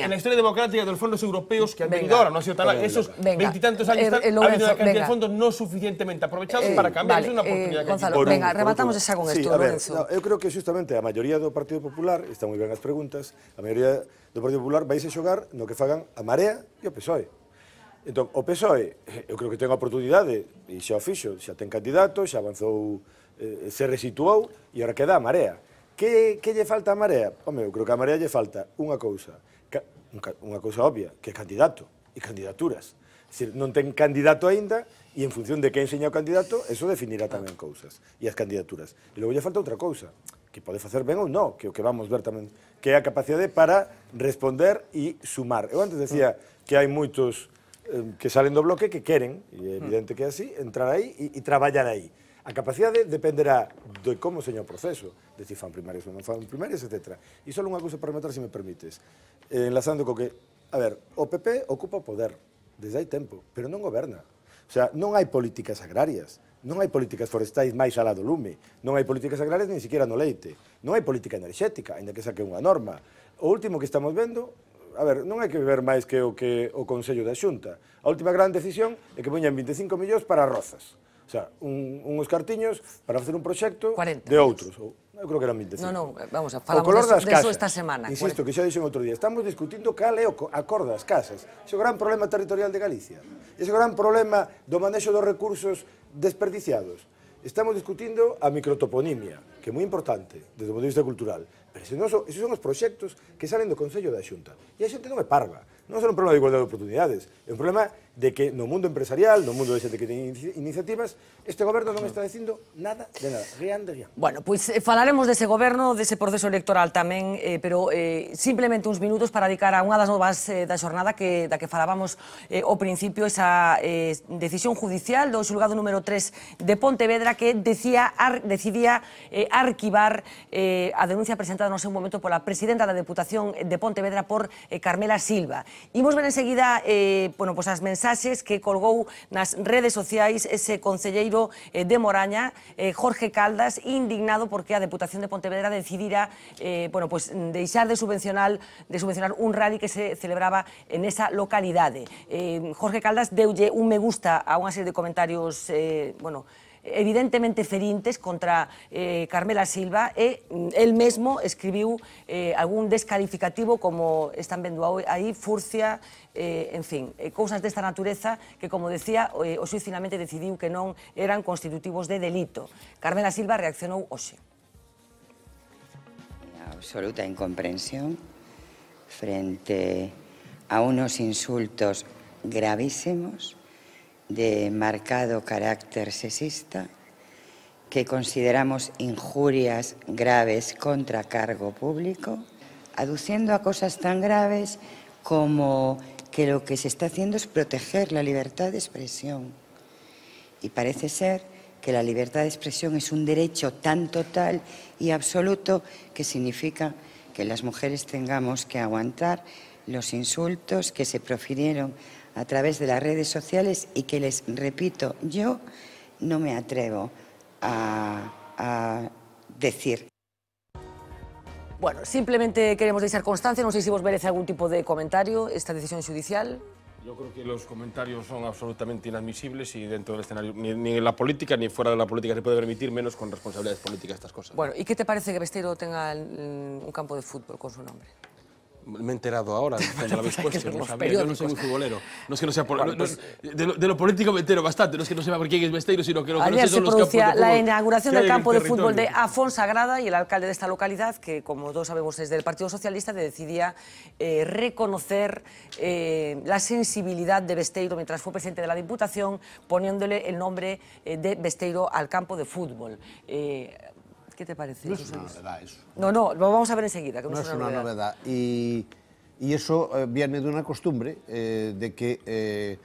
en la historia democrática de los fondos europeos que han venido ahora, no ha sido tal Esos veintitantos años ha habido una cantidad de fondos suficientemente aprovechados eh, para cambiar. Vale, unha oportunidade eh, que por venga, un, rematamos esa con sí, esto, ver, Lorenzo. No, eu creo que justamente a maioría do Partido Popular, está moi ben as preguntas, a maioría do Partido Popular vais a xogar no que fagan a Marea e o PSOE. Entón, o PSOE, eh, eu creo que ten a oportunidade, e xa o fixo, xa ten candidato, xa avanzou, eh, se resituou, e agora queda a Marea. Que, que lle falta a Marea? Home, eu creo que a Marea lle falta unha cousa, unha cousa obvia, que é candidato, e candidaturas. Es decir, non ten candidato aínda, e en función de que enseña o candidato, eso definirá tamén cousas e as candidaturas. E logo lle falta outra cousa, que pode facer ben ou non, que o que vamos ver tamén, que é a capacidade para responder e sumar. Eu antes decía que hai moitos que salen do bloque que queren, e é evidente que é así, entrar aí e, e traballar aí. A capacidade dependerá de como seña o proceso, de si fan primarias ou non fan primarias, etc. E só unha cousa para rematar, se me permites. Eh, enlazando co que, a ver, o PP ocupa o poder desde hai tempo, pero non goberna. O sea, non hai políticas agrarias, non hai políticas forestais máis alá do lume, non hai políticas agrarias nin siquiera no leite, non hai política enerxética, ainda que saque unha norma. O último que estamos vendo a ver, non hai que ver máis que o que o Consello da Xunta. A última gran decisión é que poñan 25 millóns para Rozas. O sea, un, unhos cartiños para facer un proxecto 40. de outros. Eu creo que era 1500. Non, non, vamos, a falamos de, das de eso esta semana. Insisto, que xa dixen outro día, estamos discutindo cal é o acor das casas. Ese gran problema territorial de Galicia. Ese gran problema do manexo dos recursos desperdiciados. Estamos discutindo a microtoponimia, que é moi importante desde o punto de vista cultural. Pero se non son, esos son os proxectos que salen do Consello da Xunta. E a xente non é parva. Non é un problema de igualdade de oportunidades, é un problema de que no mundo empresarial, no mundo de xente que ten iniciativas, este goberno non está dicindo nada de nada, rian de rian. Bueno, pois pues, eh, falaremos dese goberno, dese proceso electoral tamén, eh, pero eh, simplemente uns minutos para dedicar a unha das novas eh, da xornada que, da que falábamos eh, ao principio, esa eh, decisión judicial do xulgado número 3 de Pontevedra que decía, ar, decidía eh, arquivar eh, a denuncia presentada no seu momento pola presidenta da Deputación de Pontevedra por eh, Carmela Silva. Imos ver enseguida eh, bueno, pues as mensajes mensaxes que colgou las redes sociales ese concelleiro eh, de Moraña, eh, Jorge Caldas, indignado porque la Deputación de Pontevedra decidira eh, bueno, pues, deixar de subvencionar, de subvencionar un rally que se celebraba en esa localidad. Jorge Caldas deulle un me gusta a unha serie de comentarios bueno, evidentemente ferintes contra eh, Carmela Silva e mm, el mesmo escribiu eh, algún descalificativo como están vendo aí, furcia, eh, en fin, eh, cousas desta natureza que, como decía, eh, o xuiz finalmente decidiu que non eran constitutivos de delito. Carmela Silva reaccionou hoxe. Absoluta incomprensión frente a unos insultos gravísimos de marcado carácter sexista que consideramos injurias graves contra cargo público, aduciendo a cosas tan graves como que lo que se está haciendo es proteger la libertad de expresión. Y parece ser que la libertad de expresión es un derecho tan total y absoluto que significa que las mujeres tengamos que aguantar los insultos que se profirieron a través de las redes sociales y que les repito, yo no me atrevo a, decir. Bueno, simplemente queremos dejar constancia, no sé si vos merece algún tipo de comentario esta decisión judicial. Yo creo que los comentarios son absolutamente inadmisibles y dentro del escenario, ni, en la política ni fuera de la política se puede permitir menos con responsabilidades políticas estas cosas. Bueno, ¿y qué te parece que vestido tenga un campo de fútbol con su nombre? me he enterado ahora de la respuesta. yo no soy un futbolero. de, lo, político me entero bastante. No es que no sepa por quién es Besteiro, sino que lo que no los campos de la inauguración del campo de fútbol de sagrada y el alcalde de esta localidad, que como todos sabemos es del Partido Socialista, decidía eh, reconocer eh, la sensibilidad de Besteiro mientras fue presidente de la Diputación, poniéndole el nombre eh, de Besteiro al campo de fútbol. ¿Qué te parece? No es una novedad eso. No, no, lo vamos a ver enseguida. no, es una, novedad. Y, eso eh, viene de una costumbre eh, de que... Eh,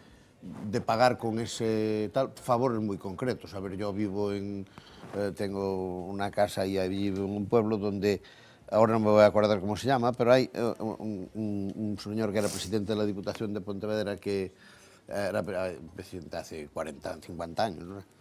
de pagar con ese tal, es muy concreto. A ver, yo vivo en... tengo una casa y vivo en un pueblo donde... Ahora no me voy a acordar cómo se llama, pero hay un, señor que era presidente de la Diputación de Pontevedra que era presidente hace 40, 50 años, ¿no?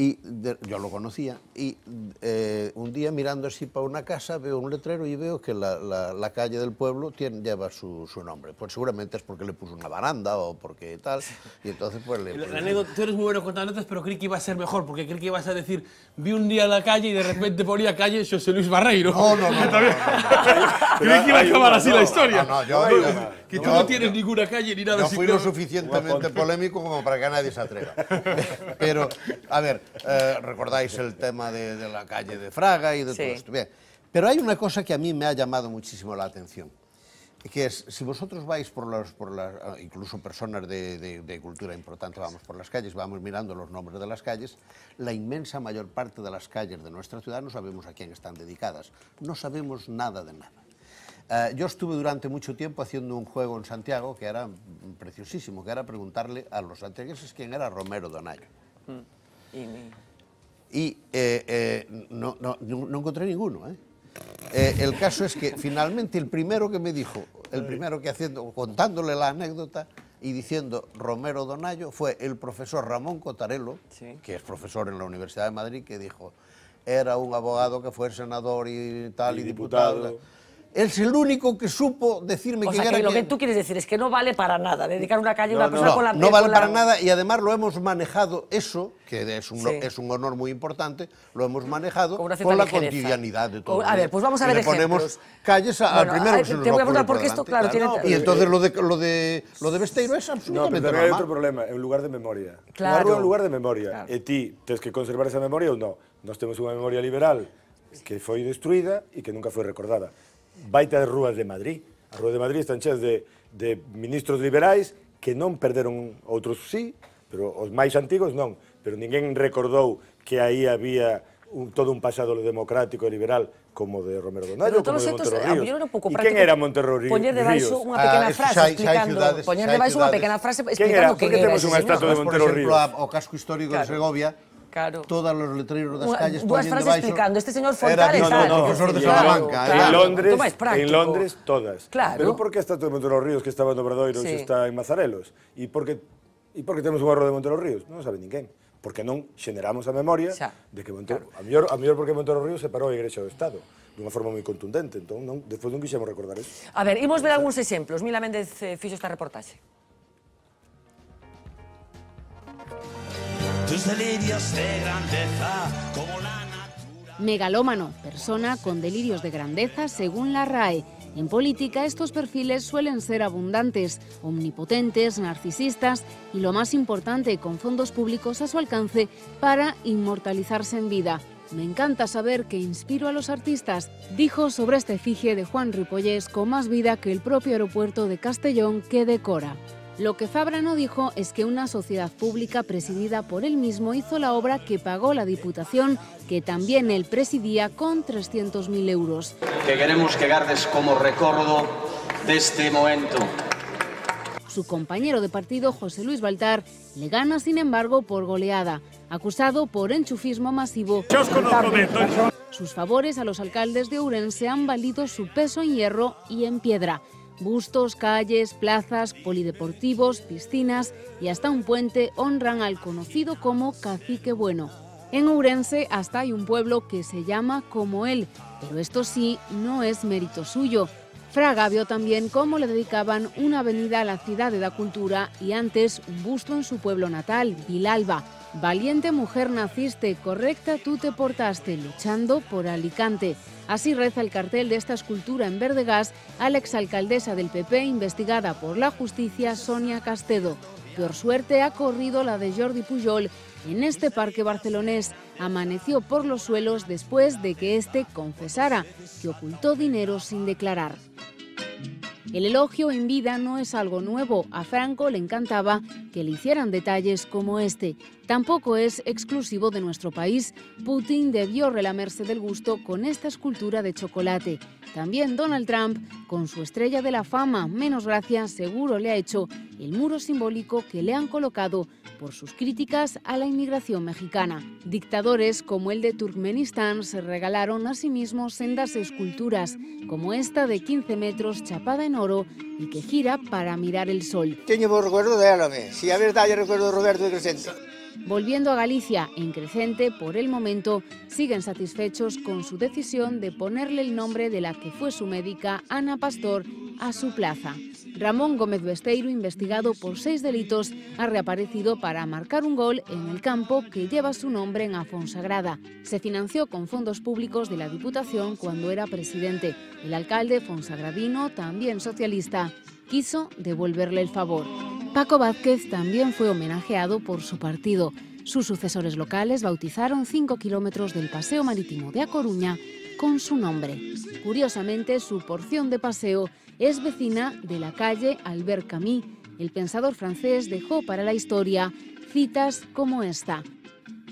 Y yo lo conocía. Y eh, un día mirando así para una casa veo un letrero y veo que la, calle del pueblo tiene, lleva su, nombre. Pues seguramente es porque le puso una baranda o porque tal. Y entonces pues le... La, tú eres muy bueno contando anécdotas, pero creí que iba a ser mejor, porque creí que ibas a decir, vi un día la calle y de repente ponía calle José Luis Barreiro. No, no, no. no, que iba a llamar así la historia. no, yo que tú no tienes ninguna calle ni nada. No fui lo suficientemente polémico como para que nadie se atreva. Pero, a ver, eh, recordáis el tema de, la calle de Fraga y de todo esto. Bien. Pero hay una cosa que a mí me ha llamado muchísimo la atención, que es, si vosotros vais por las, por las eh, incluso personas de, de cultura importante, vamos por las calles, vamos mirando los nombres de las calles, la inmensa mayor parte de las calles de nuestra ciudad no sabemos a quién están dedicadas, no sabemos nada de nada. Eh, yo estuve durante mucho tiempo haciendo un juego en Santiago que era preciosísimo, que era preguntarle a los santiagueses quién era Romero Donayo. Mm. Y, eh, eh, no, encontré ninguno. el caso es que finalmente el primero que me dijo, el primero que haciendo, contándole la anécdota y diciendo Romero Donayo, fue el profesor Ramón Cotarello, que es profesor en la Universidad de Madrid, que dijo, era un abogado que fue senador y tal y, diputado es el único que supo decirme o que sea, era que lo que... tú quieres decir es que no vale para nada dedicar una calle a una persona con la no vale para nada y además lo hemos manejado eso que es un, es un honor muy importante lo hemos manejado con, la cotidianidad de todo a ver pues vamos a ver le ejemplos. ponemos calles al primero te voy a preguntar por qué esto claro, tiene... y entonces lo de lo de lo de es absolutamente no, pero hay otro problema en lugar de memoria claro en lugar de memoria claro. Eh, tú, que conservar esa memoria o no? Nos tenemos una memoria liberal que fue destruida y que nunca fue recordada baita das rúas de Madrid. A rúas de Madrid están cheas de, de ministros liberais que non perderon outros sí, pero os máis antigos non. Pero ninguén recordou que aí había un, todo un pasado democrático e liberal como de Romero Donario, como de eh, Montero Ríos. Era e quen era Monterro Ríos? Poñer debaixo unha pequena ah, frase xa, explicando, xa poñer baixo unha pequena frase explicando quen era. Por que temos unha estatua de Montero Ríos? Por exemplo, o casco histórico claro. de Segovia Claro. Todos os letreiros das calles Duas frases baixo, explicando, este señor Fontal era, no, no, no, de Salamanca. Claro, en Londres, en Londres todas. Claro. Pero por que está todo Monte los Ríos que estaba en Obradoiro sí. está en Mazarelos? E por que e por que temos o barro de Montero Ríos? Non sabe ninguén porque non xeneramos a memoria Xa, de que Montero, claro. a mellor a mellor porque Montero se separou a Igrexa do Estado de unha forma moi contundente, entón non, despois non quixemos recordar eso. A ver, imos ver algúns exemplos. Mila Méndez eh, fixo esta reportaxe. delirios de grandeza la Megalómano, persona con delirios de grandeza según la RAE. En política estos perfiles suelen ser abundantes, omnipotentes, narcisistas y lo más importante, con fondos públicos a su alcance para inmortalizarse en vida. Me encanta saber que inspiro a los artistas, dijo sobre esta efigie de Juan Ripollés con más vida que el propio aeropuerto de Castellón que decora. Lo que Fabra no dijo es que una sociedad pública presidida por él mismo hizo la obra que pagó la Diputación, que también él presidía con 300.000 euros. Que queremos que guardes como recuerdo de este momento. Su compañero de partido, José Luis Baltar, le gana, sin embargo, por goleada, acusado por enchufismo masivo. Sus favores a los alcaldes de se han valido su peso en hierro y en piedra. Bustos, calles, plazas, polideportivos, piscinas y hasta un puente honran al conocido como Cacique Bueno. En Ourense hasta hay un pueblo que se llama como él, pero esto sí no es mérito suyo. Fraga vio también cómo le dedicaban una avenida a la ciudad de la cultura y antes un busto en su pueblo natal, Vilalba. Valiente mujer naciste, correcta tú te portaste, luchando por Alicante. Así reza el cartel de esta escultura en verde gas a la exalcaldesa del PP investigada por la justicia, Sonia Castedo. Por suerte ha corrido la de Jordi Pujol en este parque barcelonés. Amaneció por los suelos después de que éste confesara que ocultó dinero sin declarar. El elogio en vida no es algo nuevo. A Franco le encantaba que le hicieran detalles como este. Tampoco es exclusivo de nuestro país. Putin debió relamerse del gusto con esta escultura de chocolate. También Donald Trump, con su estrella de la fama, menos gracia seguro le ha hecho el muro simbólico que le han colocado por sus críticas a la inmigración mexicana. Dictadores como el de Turkmenistán se regalaron a sí mismos sendas esculturas, como esta de 15 metros chapada en y que gira para mirar el sol. Volviendo a Galicia, en Crescente, por el momento, siguen satisfechos con su decisión de ponerle el nombre de la que fue su médica, Ana Pastor, a su plaza. Ramón Gómez Besteiro, investigado por seis delitos, ha reaparecido para marcar un gol en el campo que lleva su nombre en Afonsagrada. Se financió con fondos públicos de la Diputación cuando era presidente. El alcalde Fonsagradino, también socialista, quiso devolverle el favor. Paco Vázquez también fue homenajeado por su partido. Sus sucesores locales bautizaron 5 kilómetros del Paseo Marítimo de A Coruña con su nombre. Curiosamente, su porción de paseo es vecina de la calle Albert Camus. El pensador francés dejó para la historia citas como esta.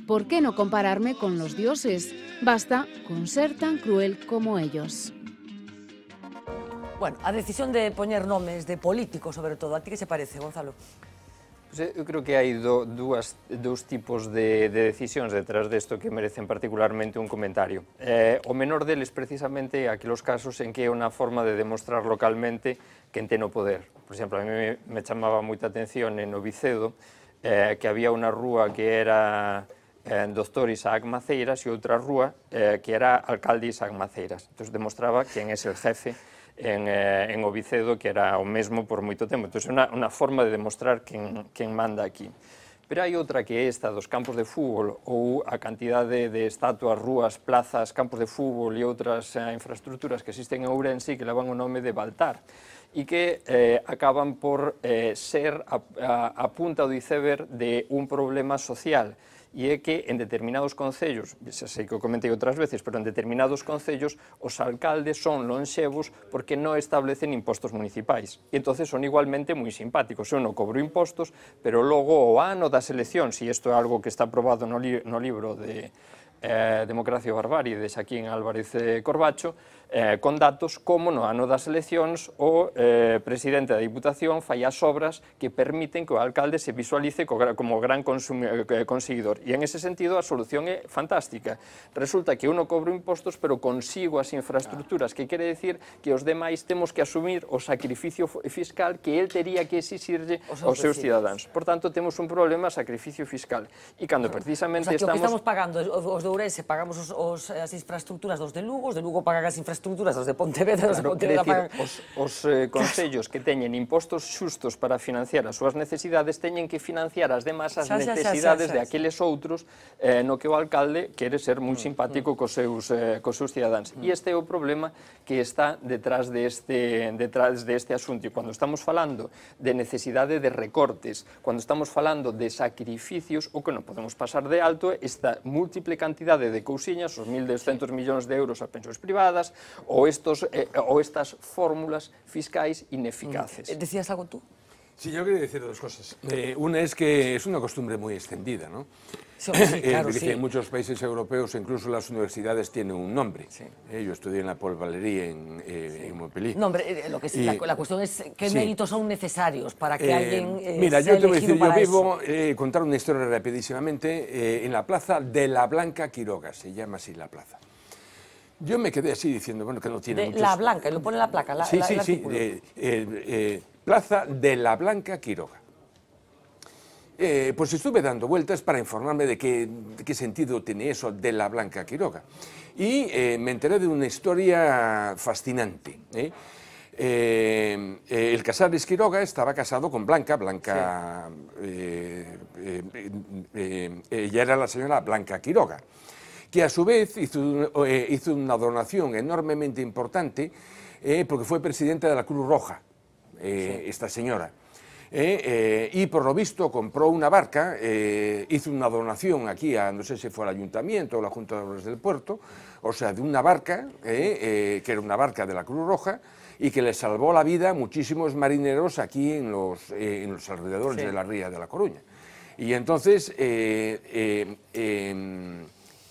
¿Por qué no compararme con los dioses? Basta con ser tan cruel como ellos. Bueno, a decisión de poner nombres de políticos, sobre todo, a ti qué se parece, Gonzalo? Pues eh, eu creo que hai do, dúas, dous tipos de, de decisións detrás disto que merecen particularmente un comentario. Eh, o menor deles precisamente aqueles casos en que é unha forma de demostrar localmente que entén o poder. Por exemplo, a mí me, me chamaba moita atención en Obicedo eh, que había unha rúa que era eh, doctor Isaac Maceiras e outra rúa eh, que era alcalde Isaac Maceiras. Entón demostraba quen é o jefe en, eh, en Obicedo, que era o mesmo por moito tempo. Entón, é unha, unha forma de demostrar quen, quen manda aquí. Pero hai outra que é esta dos campos de fútbol ou a cantidade de estatuas, rúas, plazas, campos de fútbol e outras eh, infraestructuras que existen en Ourense que levan o nome de Baltar e que eh, acaban por eh, ser a, a, a punta do iceberg de un problema social e é que en determinados concellos, xa sei que o comentei outras veces, pero en determinados concellos os alcaldes son lonxevos porque non establecen impostos municipais. E entonces son igualmente moi simpáticos. Eu non cobro impostos, pero logo o ano das eleccións, e isto é algo que está aprobado no, li no libro de eh, Democracia Barbarie de Xaquín Álvarez eh, Corbacho, eh, con datos como no ano das eleccións o eh, presidente da Diputación fai as obras que permiten que o alcalde se visualice co, como gran eh, conseguidor. E en ese sentido a solución é fantástica. Resulta que uno cobro impostos pero consigo as infraestructuras, que quere decir que os demais temos que asumir o sacrificio fiscal que el teria que exixirlle aos seus cidadáns. Por tanto, temos un problema sacrificio fiscal. E cando precisamente o sea, estamos... O que estamos pagando, os de Ourense pagamos os, os, eh, as infraestructuras dos de Lugo, os de Lugo pagan as infraestructuras estruturas, as de Pontevedra, as de Pontevedra decir, pagan... Os, os eh, concellos que teñen impostos xustos para financiar as súas necesidades teñen que financiar as demás as xa, necesidades xa, xa, xa, xa, de aqueles outros eh, no que o alcalde quere ser moi mm, simpático mm. cos seus, eh, cos seus cidadáns. Mm. E este é o problema que está detrás deste, de detrás deste de asunto. E cando estamos falando de necesidade de recortes, cando estamos falando de sacrificios, o que non podemos pasar de alto esta múltiple cantidade de cousiñas, os 1.200 sí. millóns de euros a pensións privadas, o, estos, eh, o estas fórmulas fiscales ineficaces. Mm. ¿Decías algo tú? Sí, yo quería decir dos cosas. Eh, una es que es una costumbre muy extendida, ¿no? Eh, sí, En muchos países europeos, incluso las universidades tienen un nombre. yo estudié en la Paul Valéry en, en Montpellier. No, lo que la, cuestión es qué méritos son necesarios para que alguien. mira, yo te voy a decir, yo vivo, contar una historia rapidísimamente, en la plaza de la Blanca Quiroga, se llama así la plaza. Yo me quedé así diciendo, bueno, que no tiene La Blanca, lo pone la placa, la, Sí, sí, sí, eh, eh, Plaza de la Blanca Quiroga. Eh, pues estuve dando vueltas para informarme de qué, sentido tiene eso de la Blanca Quiroga. Y me enteré de una historia fascinante. ¿eh? el Casares Quiroga estaba casado con Blanca, Blanca, ya era la señora Blanca Quiroga que a su vez hizo, eh, una donación enormemente importante eh, porque fue presidenta de la Cruz Roja, eh, esta señora. y por lo visto compró una barca, hizo una donación aquí a, no sé si fue al ayuntamiento o la Junta de Obras del Puerto, o sea, de una barca, que era una barca de la Cruz Roja, y que le salvó la vida a muchísimos marineros aquí en los, en los alrededores de la ría de La Coruña. Y entonces, em,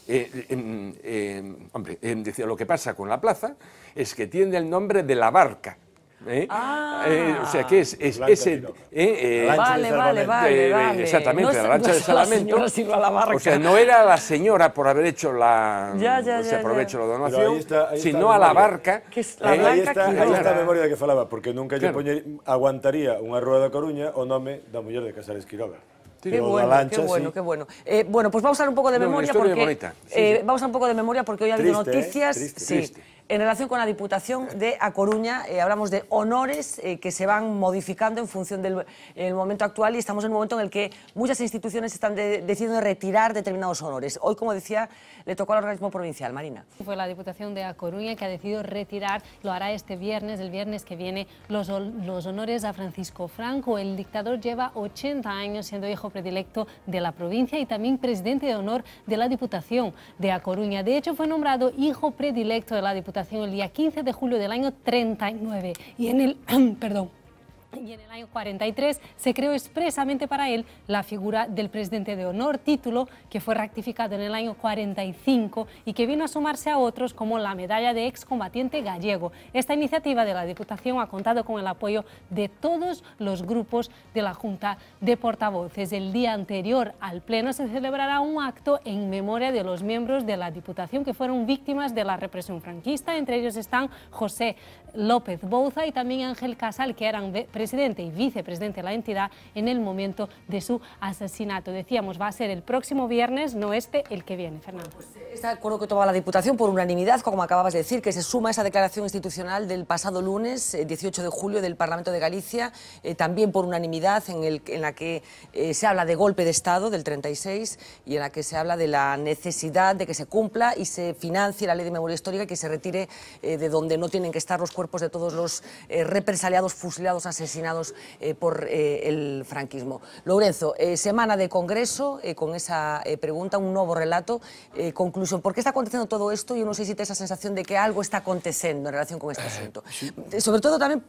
eh, em, em, hombre, em, decía, lo que pasa con la plaza es que tiene el nombre de la barca. ¿eh? Eh, ah, o sea, que es, es ese... Eh, vale, vale, Exactamente, la lancha de Salamento. sino la barca. O sea, no era la señora por haber hecho la... Ya, ya, o sea, aprovecho la donación, sino a la barca. Que es la ahí está, memoria de que falaba, porque nunca yo aguantaría una rueda de Coruña o nome da mujer de Casares Quiroga. Qué bueno, qué bueno, qué eh, bueno. bueno, pues vamos a usar un poco de memoria porque eh, vamos a un poco de memoria porque hoy ha habido ¿eh? noticias. sí. En relación con la Diputación de A Coruña, eh, hablamos de honores eh, que se van modificando en función del momento actual y estamos en un momento en el que muchas instituciones están decidiendo retirar determinados honores. Hoy, como decía, le tocó al organismo provincial. Marina. Fue la Diputación de A Coruña que ha decidido retirar, lo hará este viernes, el viernes que viene, los, los honores a Francisco Franco. El dictador lleva 80 años siendo hijo predilecto de la provincia y también presidente de honor de la Diputación de A Coruña. De hecho, fue nombrado hijo predilecto de la Diputación el día 15 de julio del año 39 y en el, perdón, y en el año 43 se creó expresamente para él la figura del presidente de honor, título que fue rectificado en el año 45 y que vino a sumarse a otros como la medalla de excombatiente gallego. Esta iniciativa de la Diputación ha contado con el apoyo de todos los grupos de la Junta de Portavoces. El día anterior al Pleno se celebrará un acto en memoria de los miembros de la Diputación que fueron víctimas de la represión franquista. Entre ellos están José López Bouza y también Ángel Casal, que eran presidente y vicepresidente de la entidad en el momento de su asesinato. Decíamos, va a ser el próximo viernes, no este, el que viene. Fernando. Pues, este acuerdo que toma la Diputación por unanimidad, como acababas de decir, que se suma a esa declaración institucional del pasado lunes, 18 eh, de julio, del Parlamento de Galicia, eh, también por unanimidad, en, el, en la que se habla de golpe de Estado del 36 y en la que se habla de la necesidad de que se cumpla y se financie la ley de memoria histórica y que se retire de donde no tienen que estar los cuerpos de todos los eh, represaliados, fusilados, asesinados eh, por eh, el franquismo. Lorenzo, semana de Congreso, con esa pregunta, un nuevo relato. conclusión, ¿por qué está aconteciendo todo esto? Yo no sé si te esa sensación de que algo está aconteciendo en relación con este asunto. Sobre todo también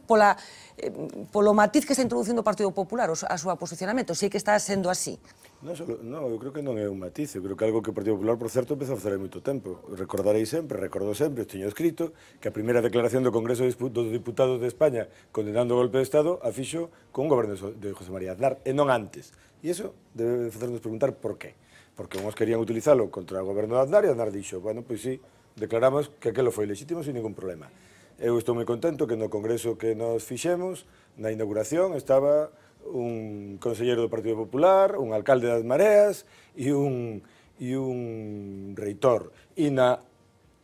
por lo matiz que está introduciendo Partido Popular a su posicionamiento. si es que está siendo así. Non, solo, non, eu creo que non é un matiz, eu creo que algo que o Partido Popular, por certo, empezou a facer hai moito tempo. Recordarei sempre, recordo sempre, teño escrito, que a primeira declaración do Congreso dos Diputados de España condenando o golpe de Estado a fixo con o goberno de José María Aznar, e non antes. E iso debe facernos preguntar por qué. Porque unhos querían utilizalo contra o goberno de Aznar e Aznar dixo, bueno, pois sí, declaramos que aquelo foi legítimo sin ningún problema. Eu estou moi contento que no Congreso que nos fixemos, na inauguración, estaba un conselleiro do Partido Popular, un alcalde das Mareas e un, e un reitor. E na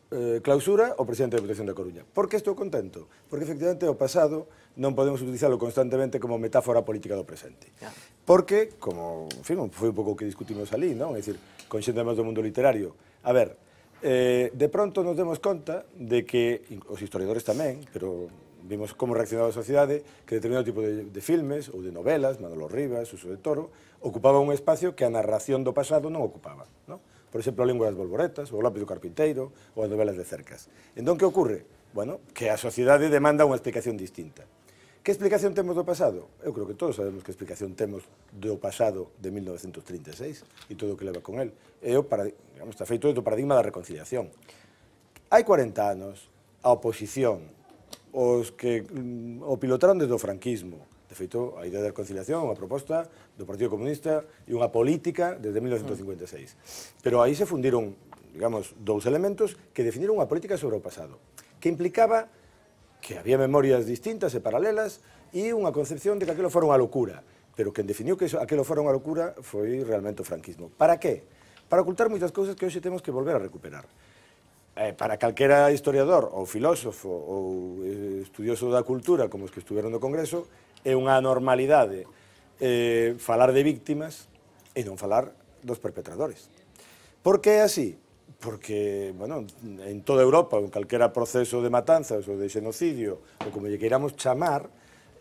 eh, clausura, o presidente da Deputación da Coruña. Por que estou contento? Porque efectivamente o pasado non podemos utilizarlo constantemente como metáfora política do presente. Porque, como, en fin, foi un pouco o que discutimos ali, non? É dicir, con xente máis do mundo literario. A ver, eh, de pronto nos demos conta de que, os historiadores tamén, pero vimos como reaccionaba a sociedade que determinado tipo de, de filmes ou de novelas, Manolo Rivas, Uso de Toro, ocupaba un espacio que a narración do pasado non ocupaba. Non? Por exemplo, a lengua das bolboretas, o lápiz do carpinteiro, ou as novelas de cercas. Entón, que ocorre? Bueno, que a sociedade demanda unha explicación distinta. Que explicación temos do pasado? Eu creo que todos sabemos que explicación temos do pasado de 1936 e todo o que leva con el. É o paradigma, digamos, está feito do paradigma da reconciliación. Hai 40 anos, a oposición os que mm, o pilotaron desde o franquismo. De feito, a idea da reconciliación, unha proposta do Partido Comunista e unha política desde 1956. Pero aí se fundiron, digamos, dous elementos que definiron unha política sobre o pasado, que implicaba que había memorias distintas e paralelas e unha concepción de que aquilo fora unha locura. Pero quen definiu que aquilo fora unha locura foi realmente o franquismo. Para que? Para ocultar moitas cousas que hoxe temos que volver a recuperar eh, para calquera historiador ou filósofo ou eh, estudioso da cultura como os que estuveron no Congreso é unha normalidade eh, falar de víctimas e non falar dos perpetradores. Por que é así? Porque, bueno, en toda Europa, en calquera proceso de matanzas ou de xenocidio, ou como lle queiramos chamar,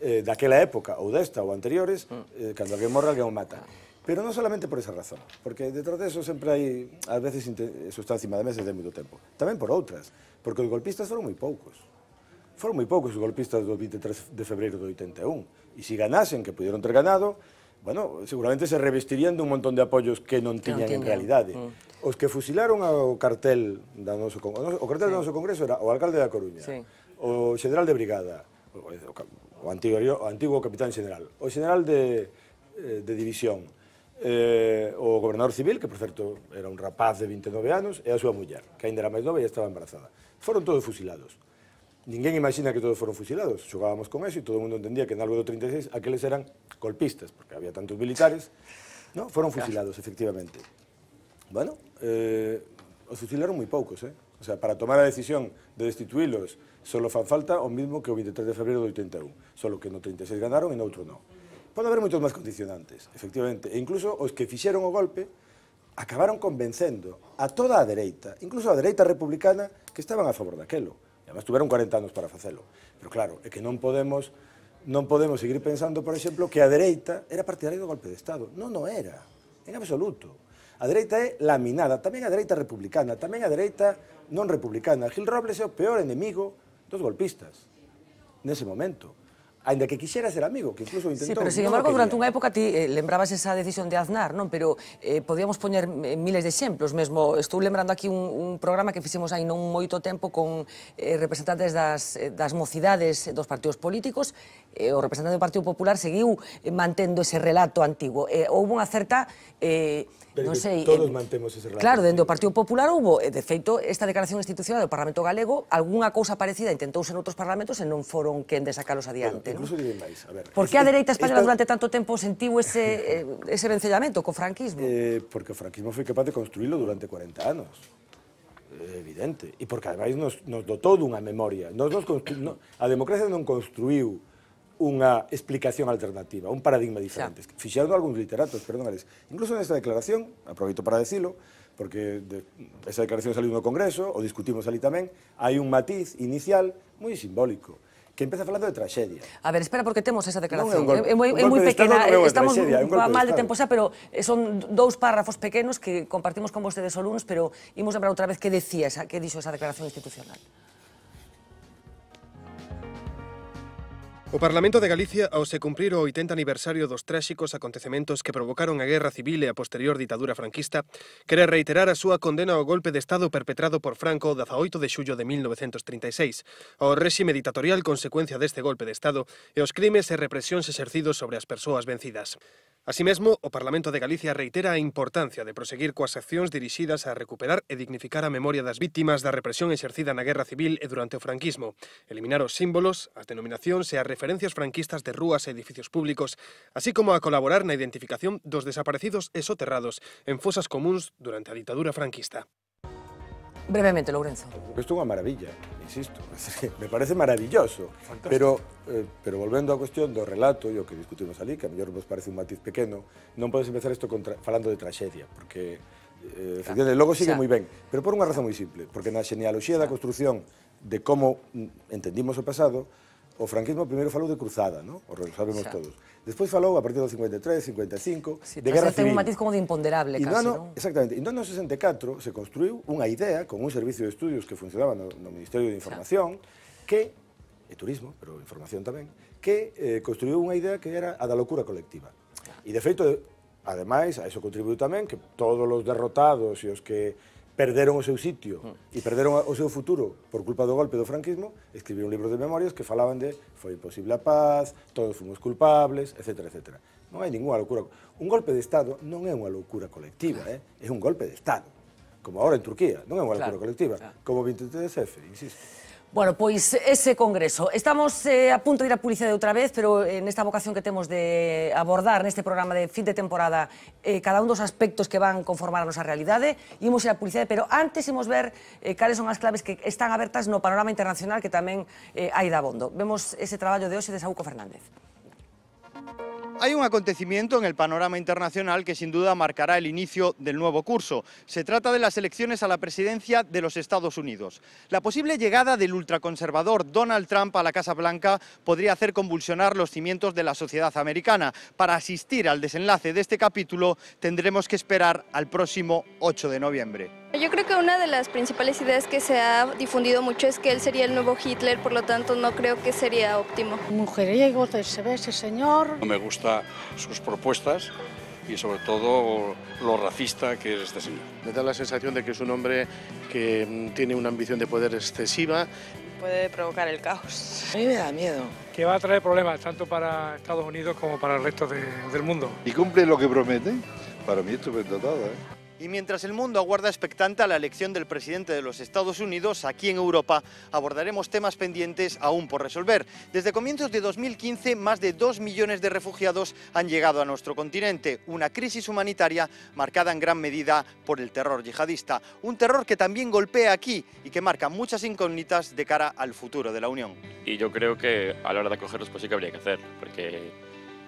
eh, daquela época ou desta ou anteriores, mm. eh, cando alguén morre, alguén o mata. Pero non solamente por esa razón, porque detrás de eso sempre hai, ás veces, eso está encima de meses de moito tempo. Tamén por outras, porque os golpistas foron moi poucos. Foron moi poucos os golpistas do 23 de febreiro do 81. E se ganasen, que pudieron ter ganado, bueno, seguramente se revestirían dun montón de apoios que non tiñan en realidade. Mm. Os que fusilaron ao cartel da noso, o cartel sí. do noso congreso era o alcalde da Coruña, sí. o general de brigada, o, o, o, antigo, o antigo capitán general, o general de, eh, de división, eh, o gobernador civil, que por certo era un rapaz de 29 anos, e a súa muller, que ainda era máis nova e estaba embarazada. Foron todos fusilados. Ninguén imagina que todos foron fusilados. Xogábamos con eso e todo o mundo entendía que en algo do 36 aqueles eran golpistas, porque había tantos militares. No, foron fusilados, efectivamente. Bueno, eh, os fusilaron moi poucos, eh? O sea, para tomar a decisión de destituílos solo fan falta o mismo que o 23 de febrero do 81, solo que no 36 ganaron e no outro non. Pode haber moitos máis condicionantes, efectivamente. E incluso os que fixeron o golpe acabaron convencendo a toda a dereita, incluso a dereita republicana, que estaban a favor daquelo. E además tuveron 40 anos para facelo. Pero claro, é que non podemos non podemos seguir pensando, por exemplo, que a dereita era partidaria do golpe de Estado. Non, non era. En absoluto. A dereita é laminada, tamén a dereita republicana, tamén a dereita non republicana. Gil Robles é o peor enemigo dos golpistas nese momento. Ainda que quixera ser amigo, que incluso intentou. Sí, pero sin embargo, no durante unha época ti eh, lembrabas esa decisión de Aznar, non? Pero eh, podíamos poñer eh, miles de exemplos mesmo. Estou lembrando aquí un, un programa que fixemos aí non moito tempo con eh, representantes das, eh, das mocidades dos partidos políticos eh, o representante do Partido Popular seguiu mantendo ese relato antigo. Eh, houve unha certa... Eh, Pero non sei, todos eh, mantemos ese relato. Claro, dentro do Partido Popular houve, eh, de feito, esta declaración institucional do Parlamento Galego, algunha cousa parecida intentouse en outros parlamentos e non foron quen de sacalos adiante. Bueno, incluso diré máis. A ver, Por que a dereita española esta... durante tanto tempo sentiu ese, eh, ese vencellamento co franquismo? Eh, porque o franquismo foi capaz de construílo durante 40 anos eh, evidente. E porque ademais nos, nos dotou dunha memoria. Nos, nos constru... no, a democracia non construiu unha explicación alternativa, un paradigma diferente. Xa. Fixeron algúns literatos, perdón, Alex. Incluso nesta declaración, aproveito para decilo, porque de, esa declaración saliu no Congreso, o discutimos ali tamén, hai un matiz inicial moi simbólico que empeza falando de tragedia. A ver, espera, porque temos esa declaración. é, un golpe, moi, é moi pequena, Estado, estamos tragedia, mal de, de tempo xa, pero eh, son dous párrafos pequenos que compartimos con vostedes o lunes, pero imos lembrar outra vez que decía esa, que dixo esa declaración institucional. O Parlamento de Galicia, ao se cumprir o 80 aniversario dos tráxicos acontecementos que provocaron a guerra civil e a posterior ditadura franquista, quere reiterar a súa condena ao golpe de Estado perpetrado por Franco o 18 de xullo de 1936, ao réxime ditatorial consecuencia deste golpe de Estado e aos crimes e represións exercidos sobre as persoas vencidas. Así o Parlamento de Galicia reitera a importancia de proseguir coas accións dirixidas a recuperar e dignificar a memoria das vítimas da represión exercida na Guerra Civil e durante o franquismo, eliminar os símbolos, as denominacións e as referencias franquistas de rúas e edificios públicos, así como a colaborar na identificación dos desaparecidos e soterrados en fosas comuns durante a ditadura franquista. Brevemente, Lourenzo. Isto é unha maravilla, insisto. Me parece maravilloso. Fantástico. Pero, eh, pero volvendo á cuestión do relato e o que discutimos ali, que a mellor vos parece un matiz pequeno, non podes empezar isto falando de traxedia, porque eh, claro. logo sigue moi ben. Pero por unha razón moi simple, porque na xenealoxía da construción de como mm, entendimos o pasado, o franquismo primeiro falou de cruzada, non? O sabemos sea. todos. Despois falou, a partir do 53, 55, sí, de guerra civil. Ten un matiz como de imponderable, casi, non? Exactamente. E no, no 64 se construiu unha idea con un servicio de estudios que funcionaba no, no Ministerio de Información, sea. que e turismo, pero información tamén, que eh, construiu unha idea que era a da locura colectiva. E, de feito, ademais, a iso contribuiu tamén que todos os derrotados e os que perderon o seu sitio e perderon o seu futuro por culpa do golpe do franquismo, escribiron libros de memorias que falaban de foi posible a paz, todos fomos culpables, etc. etc. Non hai ninguna locura. Un golpe de Estado non é unha locura colectiva, eh? é un golpe de Estado. Como agora en Turquía, non é unha locura claro, colectiva. Claro. Como 23F, insisto. Bueno, pois ese congreso. Estamos eh, a punto de ir a publicidade outra vez, pero eh, nesta vocación que temos de abordar neste programa de fin de temporada eh, cada un dos aspectos que van conformar a nosa realidade, imos ir a publicidade, pero antes imos ver eh, cales son as claves que están abertas no panorama internacional que tamén eh, hai da bondo. Vemos ese traballo de hoxe de Sauco Fernández. Hay un acontecimiento en el panorama internacional que sin duda marcará el inicio del nuevo curso. Se trata de las elecciones a la presidencia de los Estados Unidos. La posible llegada del ultraconservador Donald Trump a la Casa Blanca podría hacer convulsionar los cimientos de la sociedad americana. Para asistir al desenlace de este capítulo tendremos que esperar al próximo 8 de noviembre. Yo creo que una de las principales ideas que se ha difundido mucho es que él sería el nuevo Hitler, por lo tanto no creo que sería óptimo. Mujeriego pues, se ve ese señor. Me gustan sus propuestas y sobre todo lo racista que es este señor. Me da la sensación de que es un hombre que mm, tiene una ambición de poder excesiva. Puede provocar el caos. A mí me da miedo. Que va a traer problemas tanto para Estados Unidos como para el resto del mundo. ¿Y cumple lo que promete? Para mí es ¿eh? Y mientras el mundo aguarda expectante a la elección del presidente de los Estados Unidos, aquí en Europa abordaremos temas pendientes aún por resolver. Desde comienzos de 2015, más de 2 millones de refugiados han llegado a nuestro continente, una crisis humanitaria marcada en gran medida por el terror yihadista, un terror que también golpea aquí y que marca muchas incógnitas de cara al futuro de la Unión. Y yo creo que a la hora de acogerlos, pues sí que habría que hacer, porque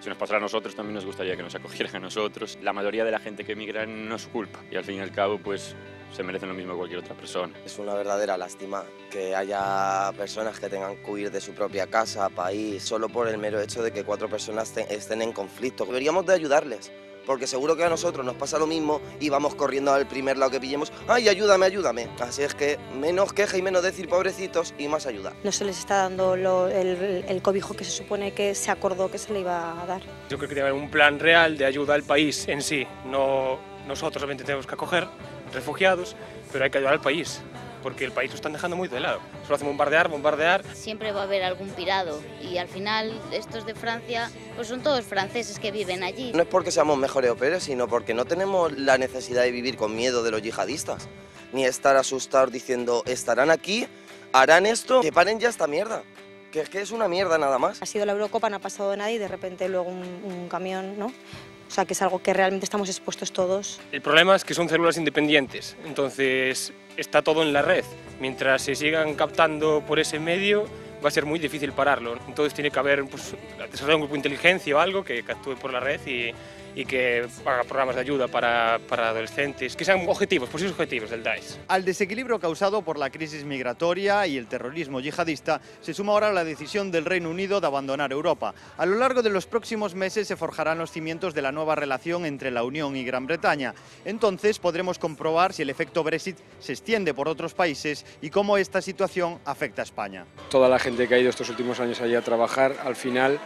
si nos pasara a nosotros, también nos gustaría que nos acogieran a nosotros. La mayoría de la gente que emigra no es culpa y al fin y al cabo, pues se merecen lo mismo que cualquier otra persona. Es una verdadera lástima que haya personas que tengan que huir de su propia casa, país, solo por el mero hecho de que cuatro personas estén en conflicto. Deberíamos de ayudarles, porque seguro que a nosotros nos pasa lo mismo y vamos corriendo al primer lado que pillemos, ¡ay, ayúdame, ayúdame! Así es que menos queja y menos decir pobrecitos y más ayuda. No se les está dando el, cobijo que se supone que se acordó que se le iba a dar. Yo creo que debe haber un plan real de ayuda al país en sí, no nosotros solamente tenemos que acoger refugiados, pero hay que ayudar al país porque el país lo están dejando muy de lado. Solo hacen bombardear, bombardear. Siempre va a haber algún pirado y al final estos de Francia pues son todos franceses que viven allí. No es porque seamos mejores operes, sino porque no tenemos la necesidad de vivir con miedo de los yihadistas, ni estar asustados diciendo estarán aquí, harán esto, que paren ya esta mierda que es que es una mierda nada más. Ha sido la Eurocopa, no ha pasado nada y de repente luego un, un, camión, ¿no? O sea, que es algo que realmente estamos expuestos todos. El problema es que son células independientes, entonces está todo en la red. Mientras se sigan captando por ese medio, va a ser muy difícil pararlo. Entonces tiene que haber pues, un grupo de inteligencia o algo que, que actúe por la red y y que haga programas de ayuda para, para adolescentes, que sean objetivos, posibles objetivos del DAESH. Al desequilibrio causado por la crisis migratoria y el terrorismo yihadista se suma ahora la decisión del Reino Unido de abandonar Europa. A lo largo de los próximos meses se forjarán los cimientos de la nueva relación entre la Unión y Gran Bretaña. Entonces podremos comprobar si el efecto Brexit se extiende por otros países y cómo esta situación afecta a España. Toda la gente que ha ido estos últimos años allí a trabajar, al final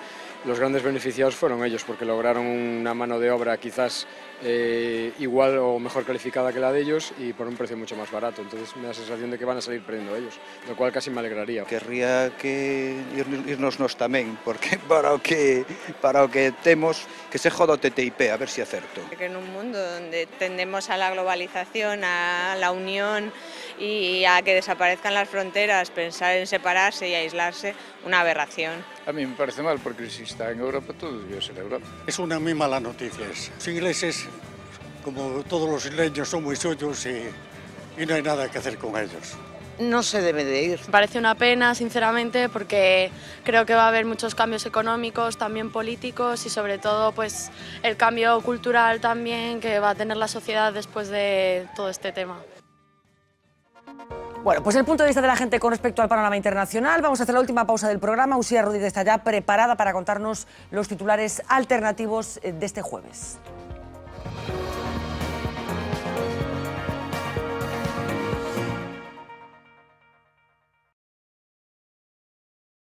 los grandes beneficiados fueron ellos porque lograron una mano de obra quizás eh, igual o mejor calificada que la de ellos y por un precio mucho más barato. Entonces me da la sensación de que van a salir perdiendo ellos, lo cual casi me alegraría. Querría que irnos nos también porque para que, para que temos que se joda TTIP, a ver si acerto. que en un mundo donde tendemos a la globalización, a la unión y a que desaparezcan las fronteras, pensar en separarse y aislarse, una aberración. A mí me parece mal, porque si está en Europa, todo debe ser Europa. Es una muy mala noticia. Los ingleses como todos los isleños son muy suyos y, no hay nada que hacer con ellos no se debe de ir. Parece una pena, sinceramente, porque creo que va a haber muchos cambios económicos, también políticos y sobre todo pues el cambio cultural también que va a tener la sociedad después de todo este tema. Bueno, pues el punto de vista de la gente con respecto al panorama internacional. Vamos a hacer la última pausa del programa. Usía Rodríguez está ya preparada para contarnos los titulares alternativos eh, de este jueves.